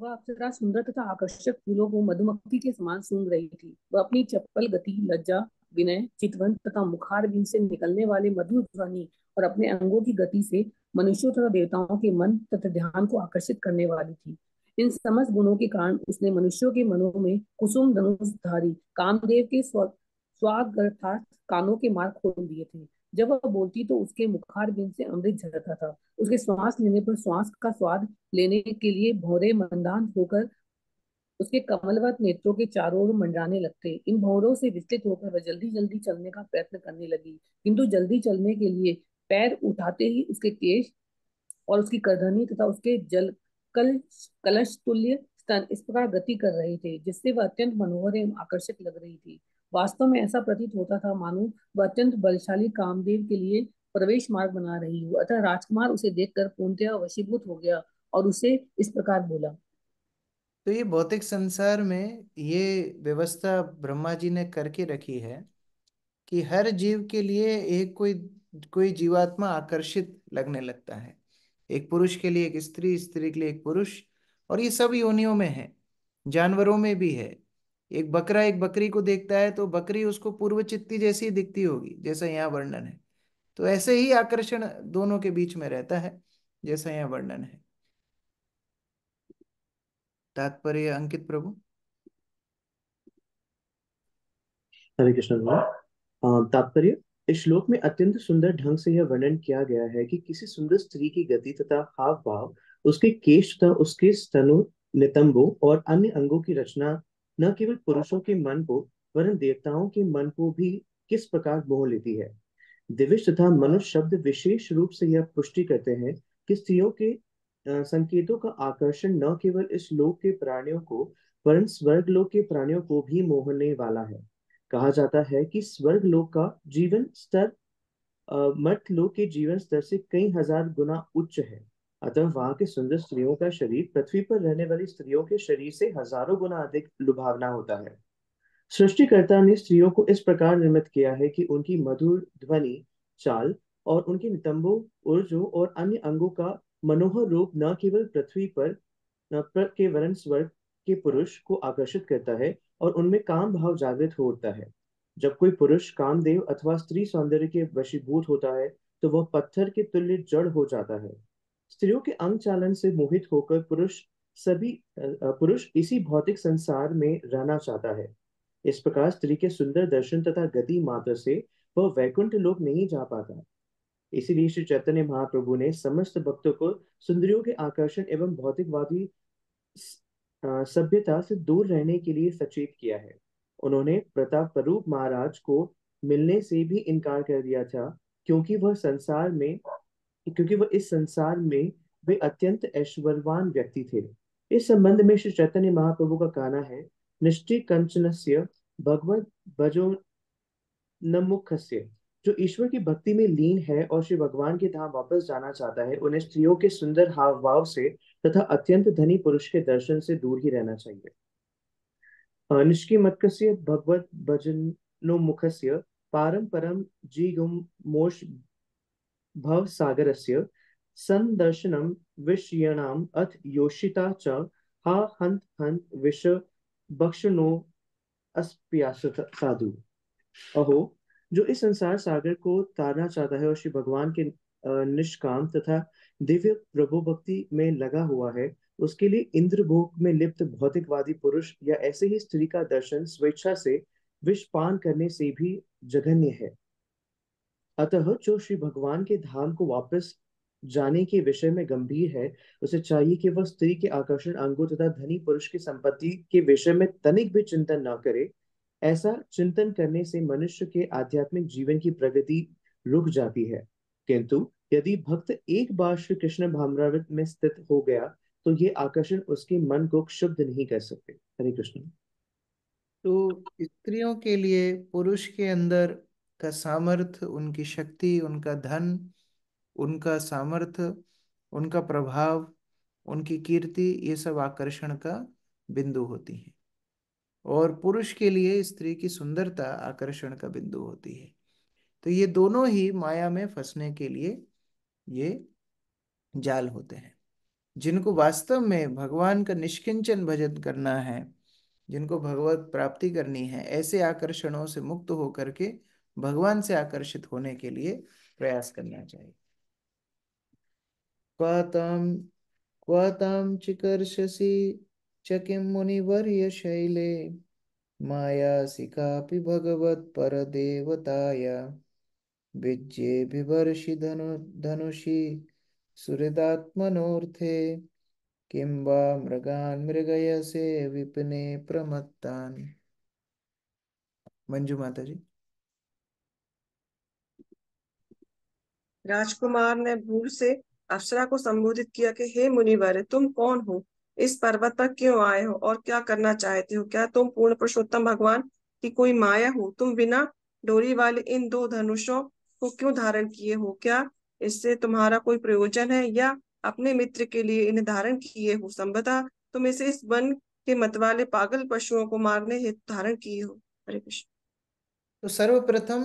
वह अप्सरा सुंदर तथा आकर्षक फूलों को मधुमक्खी के समान सूंघ रही थी वह अपनी चप्पल गति लज्जा विनय चितवंत तथा मुखार बिंद से निकलने वाले मधुर ध्वनि और अपने अंगों की गति से मनुष्यों तथा देवताओं के मन तथा ध्यान को आकर्षित करने वाली थी इन समस्त गुणों के कारण उसने मनुष्यों के मनों में कुसुम धनुषधारी कामदेव के स्वाग कानों के मार्ग खोल दिए थे जब वह बोलती तो उसके मुखार बिंद से अमृत झरता था उसके श्वास लेने पर श्वास का स्वाद लेने के लिए भौरे मंदान होकर उसके कमलवत नेत्रों के चारों ओर मंडराने लगते इन भौरों से विस्तृत होकर वह जल्दी जल्दी चलने का प्रयत्न करने लगी किंतु जल्दी चलने के लिए पैर उठाते ही उसके केश और उसकी करधनी तथा उसके जल कल कलश तुल्य स्तन इस प्रकार गति कर रहे थे जिससे वह अत्यंत मनोहर एवं आकर्षक लग रही थी वास्तव में ऐसा प्रतीत होता था मानो वह अत्यंत बलशाली कामदेव के लिए प्रवेश मार्ग बना रही हो अतः राजकुमार उसे देखकर पूर्णतया वशीभूत हो गया और उसे इस प्रकार बोला तो ये भौतिक संसार में ये व्यवस्था ब्रह्मा जी ने करके रखी है कि हर जीव के लिए एक कोई कोई जीवात्मा आकर्षित लगने लगता है एक पुरुष के लिए एक स्त्री स्त्री के लिए एक पुरुष और ये सब योनियों में है जानवरों में भी है एक बकरा एक बकरी को देखता है तो बकरी उसको पूर्व चित्ती जैसी दिखती होगी जैसा यहाँ वर्णन है तो ऐसे ही आकर्षण दोनों के बीच में रहता है जैसा यहाँ वर्णन है तात्पर्य अंकित प्रभु हरे कृष्ण तात्पर्य इस श्लोक में अत्यंत सुंदर ढंग से यह वर्णन किया गया है कि किसी सुंदर स्त्री की गति तथा हाव भाव उसके केश तथा उसके स्तनु नितंबों और अन्य अंगों की रचना न केवल पुरुषों के मन को वरन देवताओं के मन को भी किस प्रकार मोह लेती है दिव्य तथा मनुष्य शब्द विशेष रूप से यह पुष्टि करते हैं कि स्त्रियों के संकेतों का आकर्षण न केवल इस लोक के प्राणियों को परंतु स्वर्ग लोक के प्राणियों को भी मोहने वाला है कहा जाता है कि स्वर्ग लोक का जीवन स्तर मर्त लोक के जीवन स्तर से कई हजार गुना उच्च है अतः वहां के सुंदर स्त्रियों का शरीर पृथ्वी पर रहने वाली स्त्रियों के शरीर से हजारों गुना अधिक लुभावना होता है सृष्टिकर्ता ने स्त्रियों को इस प्रकार निर्मित किया है कि उनकी मधुर ध्वनि चाल और उनके नितंबों उर्जों और अन्य अंगों का मनोहर रूप न केवल पृथ्वी पर के वरण स्वर्ग के पुरुष को आकर्षित करता है और उनमें काम भाव जागृत होता है जब कोई पुरुष कामदेव अथवा स्त्री सौंदर्य के वशीभूत होता है तो वह पत्थर के तुल्य जड़ हो जाता है स्त्रियों के अंग चालन से मोहित होकर पुरुष सभी पुरुष इसी भौतिक संसार में रहना चाहता है इस प्रकार स्त्री के सुंदर दर्शन तथा गति मात्र से वह वैकुंठ लोक नहीं जा पाता इसीलिए श्री चैतन्य महाप्रभु ने समस्त भक्तों को सुंदरियों के आकर्षण एवं भौतिकवादी सभ्यता से दूर रहने के लिए सचेत किया है उन्होंने प्रताप स्वरूप महाराज को मिलने से भी इनकार कर दिया था क्योंकि वह संसार में क्योंकि वह इस संसार में वे अत्यंत ऐश्वर्यवान व्यक्ति थे इस संबंध में श्री चैतन्य महाप्रभु का कहना है निश्चय कंचनस्य भगवत भजो से जो ईश्वर की भक्ति में लीन है और श्री भगवान के धाम वापस जाना चाहता है उन्हें स्त्रियों के सुंदर हाव भाव से तथा अत्यंत धनी पुरुष के दर्शन से दूर ही रहना चाहिए निष्की मत्कस्य भगवत भजनो मुखस्य पारम परम जीगुम मोश भव सागर से संदर्शनम विषयणाम अथ योषिता च हा हंत हंत विष बक्षणो अस्प्यास साधु अहो जो इस संसार सागर को तारना चाहता है और श्री भगवान के निष्काम तथा दिव्य प्रभु भक्ति में लगा हुआ है उसके लिए इंद्र भोग में लिप्त भौतिकवादी पुरुष या ऐसे ही स्त्री का दर्शन स्वेच्छा से विषपान करने से भी जघन्य है अतः जो श्री भगवान के धाम को वापस जाने के विषय में गंभीर है उसे चाहिए कि वह स्त्री के आकर्षण अंगों तथा धनी पुरुष की संपत्ति के विषय में तनिक भी चिंतन न करे ऐसा चिंतन करने से मनुष्य के आध्यात्मिक जीवन की प्रगति रुक जाती है किंतु यदि भक्त एक बार श्री कृष्ण भामरावृत में स्थित हो गया तो ये आकर्षण उसके मन को क्षुब्ध नहीं कर सकते हरे कृष्ण तो स्त्रियों के लिए पुरुष के अंदर का सामर्थ्य उनकी शक्ति उनका धन उनका सामर्थ्य उनका प्रभाव उनकी कीर्ति ये सब आकर्षण का बिंदु होती है और पुरुष के लिए स्त्री की सुंदरता आकर्षण का बिंदु होती है तो ये दोनों ही माया में फंसने के लिए ये जाल होते हैं जिनको वास्तव में भगवान का निष्किंचन भजन करना है जिनको भगवत प्राप्ति करनी है ऐसे आकर्षणों से मुक्त होकर के भगवान से आकर्षित होने के लिए प्रयास करना चाहिए क्वतम क्वतम चिकर्षसी च किं मुनिवर्यशैले भगवत पर देवताया विज्ये बिभर्षि धनु धनुषि सुहृदात्मनोर्थे किं वा मृगान् मृगयसे विपने प्रमत्तान् मंजू माता जी राजकुमार ने भूल से अप्सरा को संबोधित किया कि हे मुनिवर तुम कौन हो इस पर्वत पर क्यों आए हो और क्या करना चाहते हो क्या तुम पूर्ण पुरुषोत्तम भगवान की कोई माया हो तुम बिना डोरी वाले इन दो धनुषों को क्यों धारण किए हो क्या इससे तुम्हारा कोई प्रयोजन है या अपने मित्र के लिए इन्हें धारण किए हो संभता तुम इसे इस वन के मतवाले पागल पशुओं को मारने हेतु धारण किए हो हरे कृष्ण तो सर्वप्रथम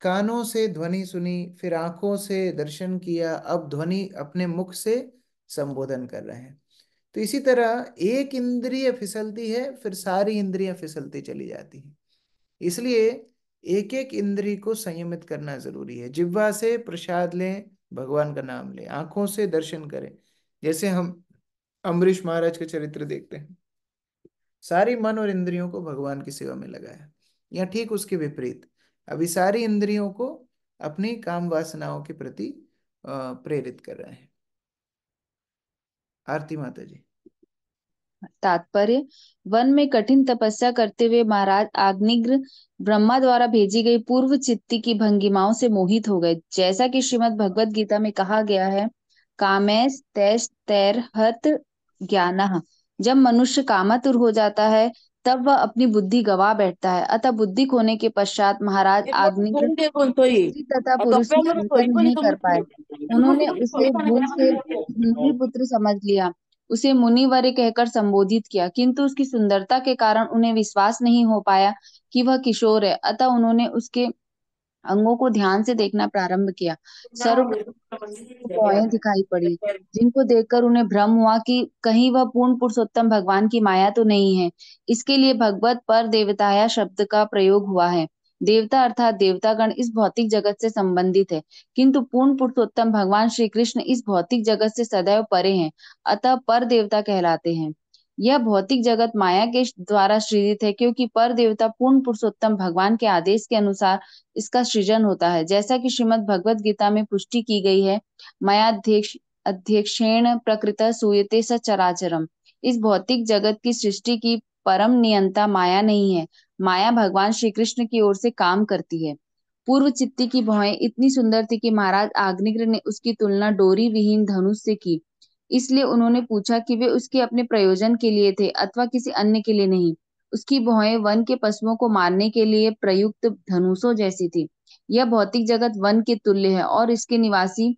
कानों से ध्वनि सुनी फिर आंखों से दर्शन किया अब ध्वनि अपने मुख से संबोधन कर रहे हैं तो इसी तरह एक इंद्रिय फिसलती है फिर सारी इंद्रियां फिसलती चली जाती हैं इसलिए एक एक इंद्री को संयमित करना जरूरी है जिब्वा से प्रसाद लें भगवान का नाम लें आंखों से दर्शन करें जैसे हम अम्बरीश महाराज का चरित्र देखते हैं सारी मन और इंद्रियों को भगवान की सेवा में लगाया या ठीक उसके विपरीत अभी सारी इंद्रियों को अपनी काम वासनाओं के प्रति प्रेरित कर रहे हैं आरती माता जी तात्पर्य वन में कठिन तपस्या करते हुए महाराज आग्निग्र ब्रह्मा द्वारा भेजी गई पूर्व चित्ती की भंगिमाओं से मोहित हो गए जैसा कि श्रीमद् भगवत गीता में कहा गया है कामेश तैश तैरहत ज्ञान जब मनुष्य कामातुर हो जाता है तब वह अपनी बुद्धि गवा बैठता है अतः बुद्धि खोने के पश्चात महाराज तो आग्नि तो तथा पुरुष नहीं कर पाए उन्होंने उसे भूल से पुत्र समझ लिया उसे मुनिवरे कहकर संबोधित किया किंतु उसकी सुंदरता के कारण उन्हें विश्वास नहीं हो पाया कि वह किशोर है अतः उन्होंने उसके अंगों को ध्यान से देखना प्रारंभ किया सर्व हाँ, दिखाई पड़ी जिनको देखकर उन्हें भ्रम हुआ कि कहीं वह पूर्ण पुरुषोत्तम भगवान की माया तो नहीं है इसके लिए भगवत पर देवताया शब्द का प्रयोग हुआ है देवता अर्थात देवतागण इस भौतिक जगत से संबंधित है किंतु पूर्ण पुरुषोत्तम भगवान श्री कृष्ण इस भौतिक जगत से सदैव परे हैं अतः पर देवता कहलाते हैं यह भौतिक जगत माया के द्वारा सृजित है क्योंकि पर देवता पूर्ण पुरुषोत्तम भगवान के आदेश के अनुसार इसका सृजन होता है जैसा कि श्रीमद भगवत गीता में पुष्टि की गई है मायाध्यक्ष अध्यक्षेण प्रकृत सूयते स चराचरम इस भौतिक जगत की सृष्टि की परम नियंता माया नहीं है माया भगवान श्री कृष्ण की ओर से काम करती है पूर्व चित्ती की भौएं इतनी सुंदर थी कि महाराज आग्निग्र ने उसकी तुलना डोरी विहीन धनुष से की इसलिए उन्होंने पूछा कि वे उसके अपने प्रयोजन के लिए थे अथवा किसी अन्य के लिए नहीं उसकी भौहें वन के पशुओं को मारने के लिए प्रयुक्त धनुषों जैसी थी यह भौतिक जगत वन के तुल्य है और इसके निवासी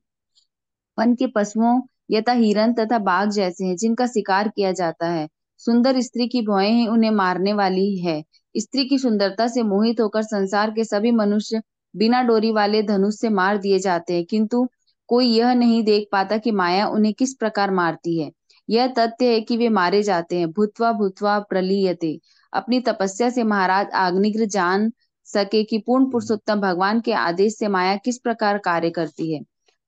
वन के पशुओं यथा हिरण तथा बाघ जैसे हैं जिनका शिकार किया जाता है सुंदर स्त्री की भौएं ही उन्हें मारने वाली है स्त्री की सुंदरता से मोहित होकर संसार के सभी मनुष्य बिना डोरी वाले धनुष से मार दिए जाते हैं किंतु कोई यह नहीं देख पाता कि माया उन्हें किस प्रकार मारती है यह तथ्य है कि वे मारे जाते हैं भूतवा भूतवा प्रलीयते अपनी तपस्या से महाराज आग्निग्र जान सके कि पूर्ण पुरुषोत्तम भगवान के आदेश से माया किस प्रकार कार्य करती है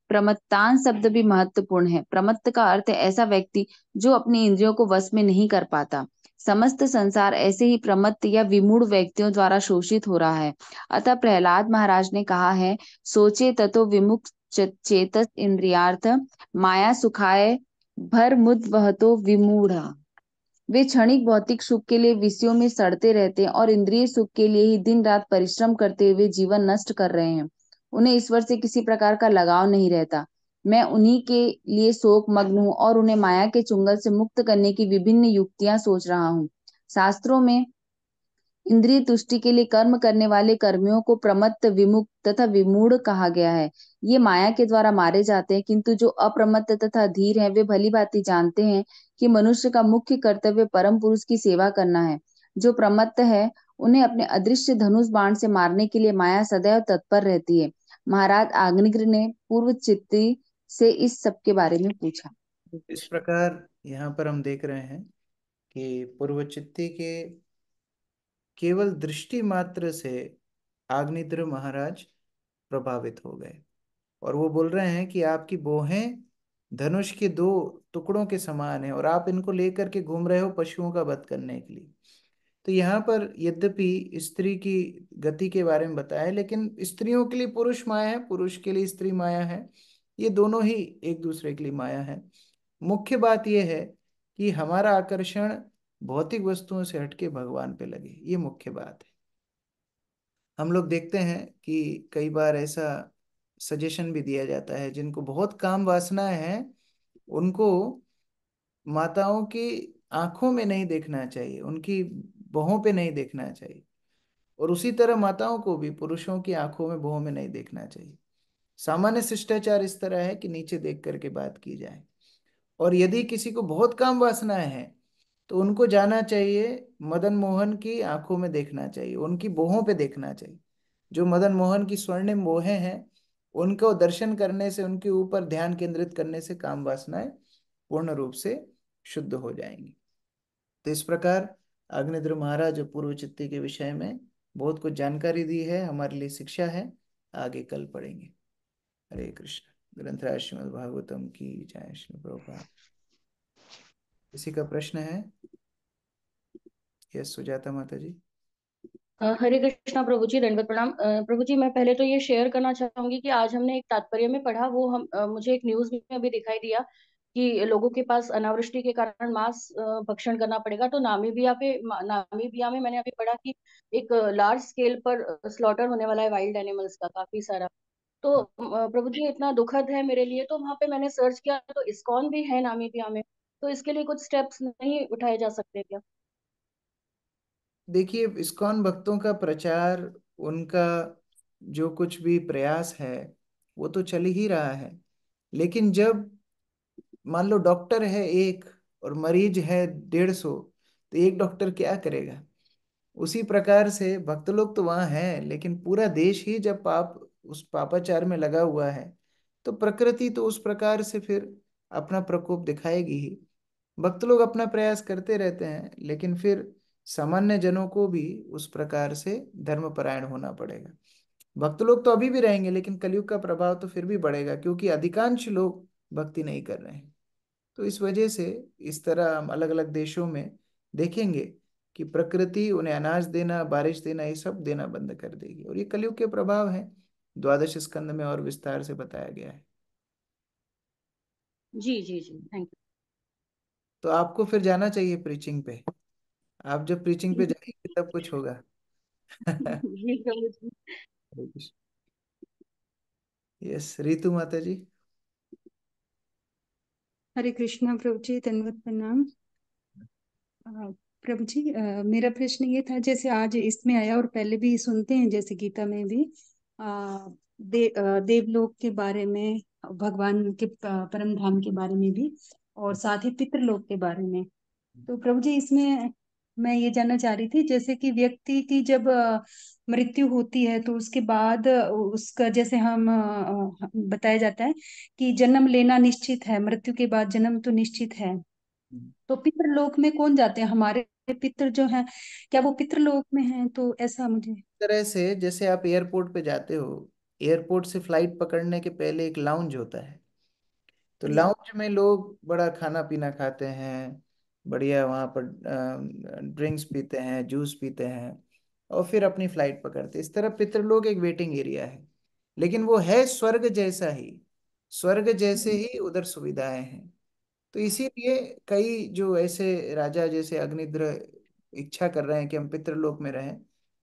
प्रमत्तान शब्द भी महत्वपूर्ण है प्रमत्त का अर्थ है ऐसा व्यक्ति जो अपनी इंद्रियों को वश में नहीं कर पाता समस्त संसार ऐसे ही प्रमत्त या विमूढ़ व्यक्तियों द्वारा शोषित हो रहा है अतः प्रहलाद महाराज ने कहा है सोचे ततो विमुक्त चेत इंद्रियार्थ माया सुखाए भर मुद वह तो विमूढ़ वे क्षणिक भौतिक सुख के लिए विषयों में सड़ते रहते हैं और इंद्रिय सुख के लिए ही दिन रात परिश्रम करते हुए जीवन नष्ट कर रहे हैं उन्हें ईश्वर से किसी प्रकार का लगाव नहीं रहता मैं उन्हीं के लिए शोक मग्न हूँ और उन्हें माया के चुंगल से मुक्त करने की विभिन्न युक्तियां सोच रहा हूँ शास्त्रों में इंद्रिय तुष्टि के लिए कर्म करने वाले कर्मियों को प्रमत्त विमुक्त तथा विमूढ़ कहा गया है ये माया के द्वारा मारे जाते हैं किंतु जो अप्रमत्त तथा धीर हैं वे भली भांति जानते हैं कि मनुष्य का मुख्य कर्तव्य परम पुरुष की सेवा करना है जो प्रमत्त है उन्हें अपने अदृश्य धनुष बाण से मारने के लिए माया सदैव तत्पर रहती है महाराज आग्निग्र ने पूर्व चित्ती से इस सब के बारे में पूछा इस प्रकार यहाँ पर हम देख रहे हैं कि पूर्व चित्ती के केवल दृष्टि मात्र से आग्निद्र महाराज प्रभावित हो गए और वो बोल रहे हैं कि आपकी बोहें धनुष के दो टुकड़ों के समान है और आप इनको लेकर के घूम रहे हो पशुओं का वध करने के लिए तो यहाँ पर यद्यपि स्त्री की गति के बारे में बताया लेकिन स्त्रियों के लिए पुरुष माया है पुरुष के लिए स्त्री माया है ये दोनों ही एक दूसरे के लिए माया है मुख्य बात यह है कि हमारा आकर्षण भौतिक वस्तुओं से हटके भगवान पे लगे ये मुख्य बात है हम लोग देखते हैं कि कई बार ऐसा सजेशन भी दिया जाता है जिनको बहुत काम वासना है उनको माताओं की आंखों में नहीं देखना चाहिए उनकी बहों पे नहीं देखना चाहिए और उसी तरह माताओं को भी पुरुषों की आंखों में बहों में नहीं देखना चाहिए सामान्य शिष्टाचार इस तरह है कि नीचे देख करके बात की जाए और यदि किसी को बहुत काम वासना है तो उनको जाना चाहिए मदन मोहन की आंखों में देखना चाहिए उनकी बोहों पे देखना चाहिए जो मदन मोहन की स्वर्णिम मोहे हैं उनको दर्शन करने से उनके ऊपर ध्यान केंद्रित करने से काम वासनाएं पूर्ण रूप से शुद्ध हो जाएंगी तो इस प्रकार अग्निद्र महाराज पूर्व चित्ती के विषय में बहुत कुछ जानकारी दी है हमारे लिए शिक्षा है आगे कल पढ़ेंगे हरे कृष्ण ग्रंथराज श्रीमद भागवतम की जय श्री प्रभुपाद किसी का प्रश्न है यस सुजाता माता जी हरे कृष्णा प्रभु जी दंडवत प्रणाम प्रभु जी मैं पहले तो ये शेयर करना चाहूंगी कि आज हमने एक तात्पर्य में पढ़ा वो हम मुझे एक न्यूज में अभी दिखाई दिया कि लोगों के पास अनावृष्टि के कारण मांस भक्षण करना पड़ेगा तो नामीबिया पे नामीबिया में मैंने अभी पढ़ा कि एक लार्ज स्केल पर स्लॉटर होने वाला है वाइल्ड एनिमल्स का काफी सारा तो प्रभु जी इतना दुखद है मेरे लिए तो वहां पे मैंने सर्च किया तो इस्कॉन भी है नामीबिया में तो इसके लिए कुछ स्टेप्स नहीं उठाए जा सकते क्या देखिए इस्कॉन भक्तों का प्रचार उनका जो कुछ भी प्रयास है वो तो चल ही रहा है लेकिन जब मान लो डॉक्टर है एक और मरीज है डेढ़ सौ तो एक डॉक्टर क्या करेगा उसी प्रकार से भक्त लोग तो वहाँ हैं लेकिन पूरा देश ही जब पाप उस पापाचार में लगा हुआ है तो प्रकृति तो उस प्रकार से फिर अपना प्रकोप दिखाएगी ही भक्त लोग अपना प्रयास करते रहते हैं लेकिन फिर सामान्य जनों को भी उस प्रकार से धर्मपरायण होना पड़ेगा भक्त लोग तो अभी भी रहेंगे लेकिन कलयुग का प्रभाव तो फिर भी बढ़ेगा क्योंकि अधिकांश लोग भक्ति नहीं कर रहे हैं तो इस वजह से इस तरह हम अलग अलग देशों में देखेंगे कि प्रकृति उन्हें अनाज देना बारिश देना ये सब देना बंद कर देगी और ये कलयुग के प्रभाव है द्वादश स्कंद में और विस्तार से बताया गया है जी जी जी थैंक यू तो आपको फिर जाना चाहिए प्रीचिंग पे आप जब प्रीचिंग पे जाएंगे तब कुछ होगा यस रितु माता जी हरे कृष्णा प्रभु जी धनवत प्रणाम प्रभु जी मेरा प्रश्न ये था जैसे आज इसमें आया और पहले भी सुनते हैं जैसे गीता में भी दे, देवलोक के बारे में भगवान के परम धाम के बारे में भी और हम्म। साथ ही पितृलोक के बारे में हम्म। तो प्रभु जी इसमें मैं ये जानना चाह रही थी जैसे कि व्यक्ति की जब मृत्यु होती है तो उसके बाद उसका जैसे हम बताया जाता है कि जन्म लेना निश्चित है मृत्यु के बाद जन्म तो निश्चित है हम्म। तो पितृलोक में कौन जाते हैं हमारे पितर जो हैं क्या वो पितृलोक में हैं तो ऐसा मुझे तरह से जैसे आप एयरपोर्ट पे जाते हो एयरपोर्ट से फ्लाइट पकड़ने के पहले एक लाउंज होता है तो लाउंज हम्म। में लोग बड़ा खाना पीना खाते हैं बढ़िया वहाँ पर ड्रिंक्स पीते हैं जूस पीते हैं और फिर अपनी फ्लाइट पकड़ते इस तरह पितृलोक एक वेटिंग एरिया है लेकिन वो है स्वर्ग जैसा ही स्वर्ग जैसे हम्म। ही उधर सुविधाएं हैं तो इसीलिए कई जो ऐसे राजा जैसे अग्निद्र इच्छा कर रहे हैं कि हम पितृलोक में रहें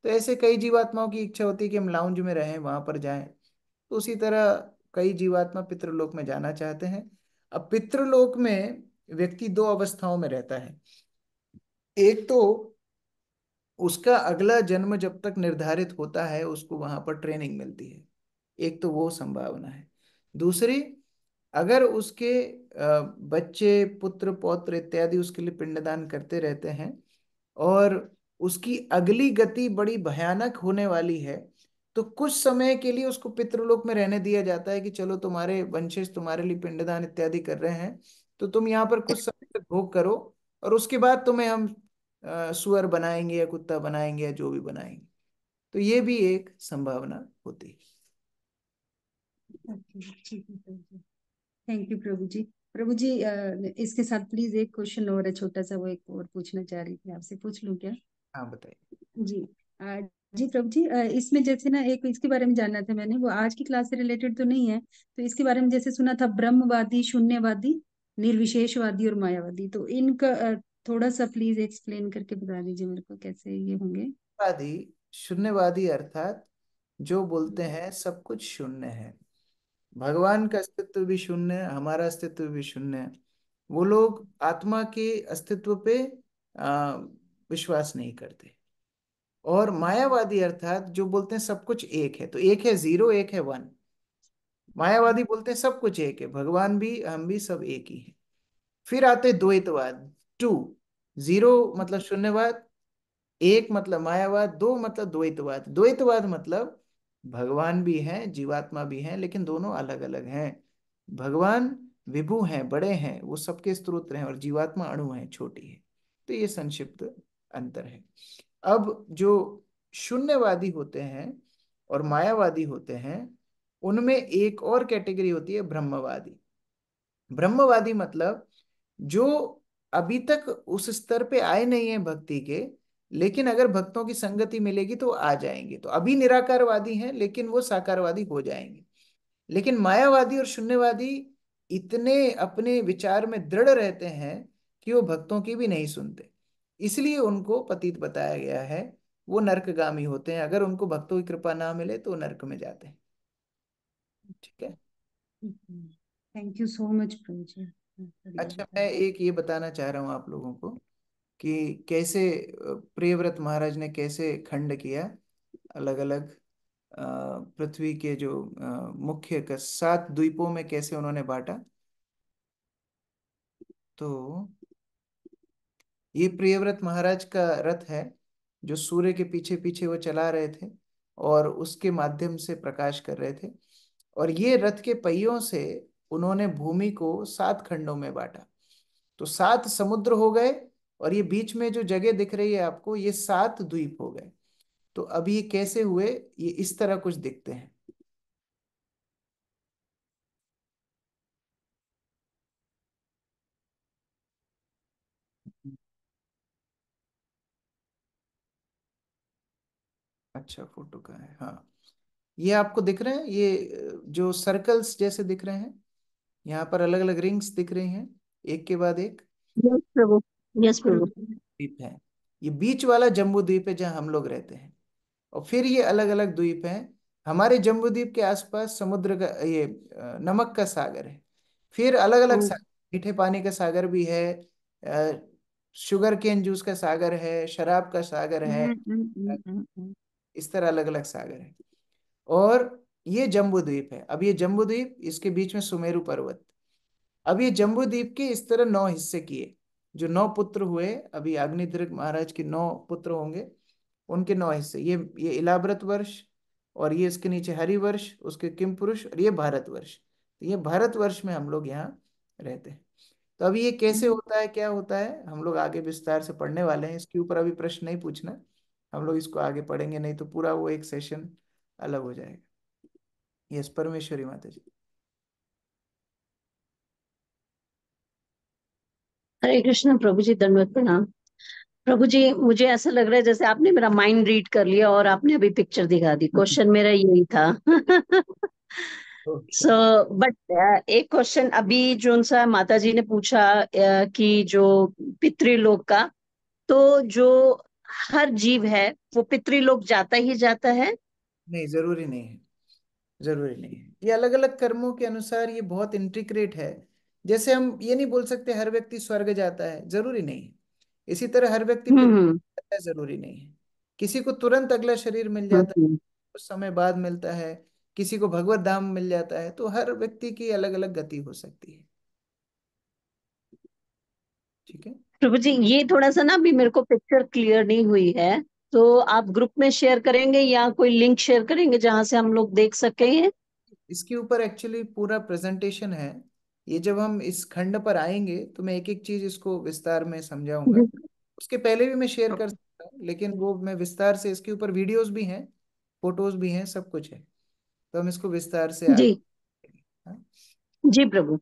तो ऐसे कई जीवात्माओं की इच्छा होती है कि हम लाउंज में रहें वहां पर जाएं तो उसी तरह कई जीवात्मा पितृलोक में जाना चाहते हैं अब पितृलोक में व्यक्ति दो अवस्थाओं में रहता है एक तो उसका अगला जन्म जब तक निर्धारित होता है उसको वहां पर ट्रेनिंग मिलती है एक तो वो संभावना है दूसरी अगर उसके बच्चे पुत्र पौत्र इत्यादि उसके लिए पिंडदान करते रहते हैं और उसकी अगली गति बड़ी भयानक होने वाली है तो कुछ समय के लिए उसको पितृलोक में रहने दिया जाता है कि चलो तुम्हारे वंशज तुम्हारे लिए पिंडदान इत्यादि कर रहे हैं तो तुम यहाँ पर कुछ समय तक भोग करो और उसके बाद तुम्हें हम सुअर बनाएंगे या कुत्ता बनाएंगे या जो भी बनाएंगे तो ये भी एक संभावना होती है थैंक यू प्रभु जी प्रभु जी इसके साथ प्लीज एक क्वेश्चन और है छोटा सा वो एक और पूछना चाह रही थी आपसे पूछ लू क्या हाँ बताइए जी जी प्रभु जी इसमें जैसे ना एक इसके बारे में जानना था मैंने वो आज की क्लास से रिलेटेड तो नहीं है तो इसके बारे में जैसे सुना था ब्रह्मवादी शून्यवादी निर्विशेषवादी और मायावादी तो इनका थोड़ा सा प्लीज एक्सप्लेन करके बता दीजिए मेरे को कैसे ये होंगे वादी शून्यवादी अर्थात जो बोलते हम्म। हैं सब कुछ शून्य है भगवान का अस्तित्व भी शून्य है हमारा अस्तित्व भी शून्य है वो लोग आत्मा के अस्तित्व पे विश्वास नहीं करते और मायावादी अर्थात जो बोलते हैं सब कुछ एक है तो एक है जीरो एक है वन मायावादी बोलते हैं सब कुछ एक है भगवान भी हम भी सब एक ही है फिर आते द्वैतवाद टू जीरो मतलब शून्यवाद एक मतलब मायावाद दो मतलब द्वैतवाद द्वैतवाद मतलब भगवान भी हैं जीवात्मा भी हैं लेकिन दोनों अलग अलग हैं भगवान विभु हैं बड़े हैं वो सबके स्त्रोत्र हैं और जीवात्मा अणु है छोटी है तो ये संक्षिप्त अंतर है अब जो शून्यवादी होते हैं और मायावादी होते हैं उनमें एक और कैटेगरी होती है ब्रह्मवादी ब्रह्मवादी मतलब जो अभी तक उस स्तर पे आए नहीं है भक्ति के लेकिन अगर भक्तों की संगति मिलेगी तो आ जाएंगे तो अभी निराकारवादी हैं लेकिन वो साकारवादी हो जाएंगे लेकिन मायावादी और शून्यवादी इतने अपने विचार में दृढ़ रहते हैं कि वो भक्तों की भी नहीं सुनते इसलिए उनको पतित बताया गया है वो नरकगामी होते हैं अगर उनको भक्तों की कृपा ना मिले तो नरक में जाते हैं ठीक है थैंक यू सो मच अच्छा मैं एक ये बताना चाह रहा हूँ आप लोगों को कि कैसे प्रियव्रत महाराज ने कैसे खंड किया अलग अलग पृथ्वी के जो मुख्य सात द्वीपों में कैसे उन्होंने बांटा तो ये प्रियव्रत महाराज का रथ है जो सूर्य के पीछे पीछे वो चला रहे थे और उसके माध्यम से प्रकाश कर रहे थे और ये रथ के पहियों से उन्होंने भूमि को सात खंडों में बांटा तो सात समुद्र हो गए और ये बीच में जो जगह दिख रही है आपको ये सात द्वीप हो गए तो अभी ये कैसे हुए ये इस तरह कुछ दिखते हैं अच्छा फोटो का है हाँ ये आपको दिख रहे हैं ये जो सर्कल्स जैसे दिख रहे हैं यहाँ पर अलग अलग रिंग्स दिख रहे हैं एक के बाद एक यस द्वीप है ये बीच वाला जम्बू द्वीप है जहाँ हम लोग रहते हैं और फिर ये अलग अलग द्वीप हैं हमारे जम्बू द्वीप के आसपास समुद्र का ये नमक का सागर है फिर अलग अलग hmm. सागर मीठे पानी का सागर भी है शुगर केन जूस का सागर है शराब का सागर है hmm, hmm, इस तरह अलग अलग सागर है और ये जम्बू द्वीप है अब ये जम्बू द्वीप इसके बीच में सुमेरु पर्वत अब ये जम्बू द्वीप के इस तरह नौ हिस्से किए जो नौ पुत्र हुए अभी अग्निद्रग महाराज के नौ पुत्र होंगे उनके नौ हिस्से ये ये इलाव्रत वर्ष और ये इसके नीचे हरिवर्ष उसके किम पुरुष और ये भारत तो ये भारत वर्ष में हम लोग यहाँ रहते हैं तो अभी ये कैसे होता है क्या होता है हम लोग आगे विस्तार से पढ़ने वाले हैं इसके ऊपर अभी प्रश्न नहीं पूछना हम लोग इसको आगे पढ़ेंगे नहीं तो पूरा वो एक सेशन अलग हो जाएगा यस परमेश्वरी माता जी हरे कृष्ण प्रभु जी धन्यवाद प्रणाम प्रभु जी मुझे ऐसा लग रहा है जैसे आपने मेरा माइंड रीड कर लिया और आपने अभी पिक्चर दिखा दी क्वेश्चन मेरा यही था सो so, बट uh, एक क्वेश्चन अभी जो सा माता जी ने पूछा uh, कि जो पितृलोक का तो जो हर जीव है वो पितृलोक जाता ही जाता है नहीं जरूरी नहीं है जरूरी नहीं है ये अलग अलग कर्मों के अनुसार ये बहुत इंटीग्रेट है जैसे हम ये नहीं बोल सकते हर व्यक्ति स्वर्ग जाता है जरूरी नहीं इसी तरह हर व्यक्ति हम्म, हम्म। है जरूरी नहीं है किसी को तुरंत अगला शरीर मिल जाता है हम्म। कुछ समय बाद मिलता है किसी को भगवत धाम मिल जाता है तो हर व्यक्ति की अलग अलग गति हो सकती है ठीक है प्रभु जी ये थोड़ा सा ना अभी मेरे को पिक्चर क्लियर नहीं हुई है तो आप ग्रुप में शेयर करेंगे या कोई लिंक शेयर करेंगे जहां से हम लोग देख हैं इसके ऊपर एक्चुअली पूरा प्रेजेंटेशन है ये जब हम इस खंड पर आएंगे तो मैं एक एक चीज इसको विस्तार में समझाऊंगा उसके पहले भी मैं शेयर हाँ। कर सकता हूँ लेकिन वो मैं विस्तार से इसके ऊपर वीडियोस भी हैं फोटोज भी हैं सब कुछ है तो हम इसको विस्तार से जी हाँ। जी प्रभु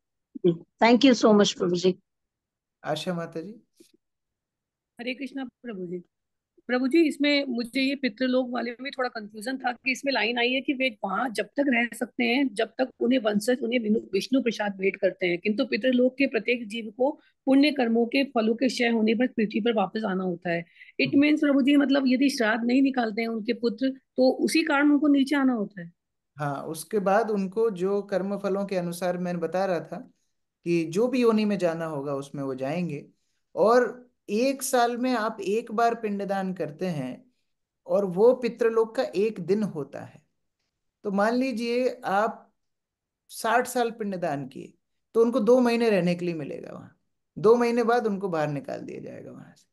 थैंक यू सो मच प्रभु जी आशा माता जी हरे कृष्णा प्रभु जी प्रभु जी इसमें मुझे ये पितृलोक वाले में थोड़ा कंफ्यूजन था कि इसमें लाइन आई है कि वे वहां जब तक रह सकते हैं जब तक उन्हें वंशज उन्हें विष्णु प्रसाद भेंट करते हैं किंतु पितृलोक के प्रत्येक जीव को पुण्य कर्मों के फलों के क्षय होने पर पृथ्वी पर वापस आना होता है इट मीन्स हम्म। प्रभु जी मतलब यदि श्राद्ध नहीं निकालते हैं उनके पुत्र तो उसी कारण उनको नीचे आना होता है हाँ उसके बाद उनको जो कर्म फलों के अनुसार मैंने बता रहा था कि जो भी योनि में जाना होगा उसमें वो जाएंगे और एक साल में आप एक बार पिंडदान करते हैं और वो पितृलोक का एक दिन होता है तो मान लीजिए आप साठ साल पिंडदान किए तो उनको दो महीने रहने के लिए मिलेगा वहां दो महीने बाद उनको बाहर निकाल दिया जाएगा वहां से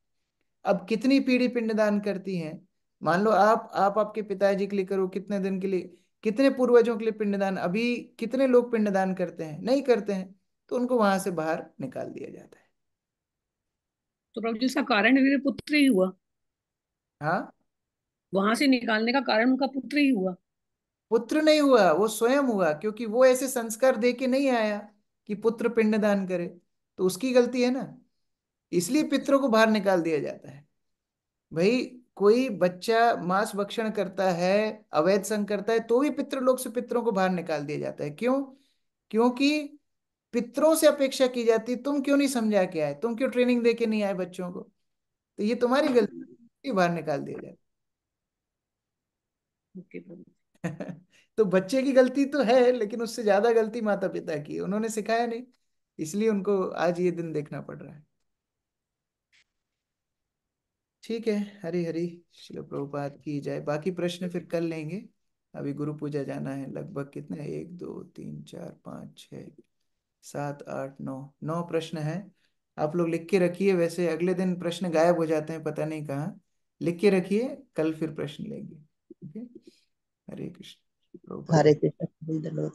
अब कितनी पीढ़ी पिंडदान करती है मान लो आप आप आपके पिताजी के लिए करो कितने दिन के लिए कितने पूर्वजों के लिए पिंडदान अभी कितने लोग पिंडदान करते हैं नहीं करते हैं तो उनको वहां से बाहर निकाल दिया जाता है तो प्रभु जी उसका कारण मेरे पुत्र ही हुआ हाँ वहां से निकालने का कारण उनका पुत्र ही हुआ पुत्र नहीं हुआ वो स्वयं हुआ क्योंकि वो ऐसे संस्कार दे के नहीं आया कि पुत्र पिंडदान करे तो उसकी गलती है ना इसलिए पितरों को बाहर निकाल दिया जाता है भाई कोई बच्चा मांस भक्षण करता है अवैध संग करता है तो भी पितृलोक से पितरों को बाहर निकाल दिया जाता है क्यों क्योंकि पितरों से अपेक्षा की जाती तुम क्यों नहीं समझा के आए तुम क्यों ट्रेनिंग दे के नहीं आए बच्चों को तो ये तुम्हारी हाँ। गलती बाहर निकाल दिया जाए [laughs] तो बच्चे की गलती तो है लेकिन उससे ज्यादा गलती माता पिता की उन्होंने सिखाया नहीं इसलिए उनको आज ये दिन देखना पड़ रहा है ठीक है हरी हरी शिलो प्रभुपात की जाए बाकी प्रश्न फिर कर लेंगे अभी गुरु पूजा जाना है लगभग कितने एक दो तीन चार पाँच छह सात आठ नौ नौ प्रश्न है आप लोग लिख के रखिए वैसे अगले दिन प्रश्न गायब हो जाते हैं पता नहीं कहाँ लिख के रखिए कल फिर प्रश्न लेंगे हरे कृष्ण हरे कृष्ण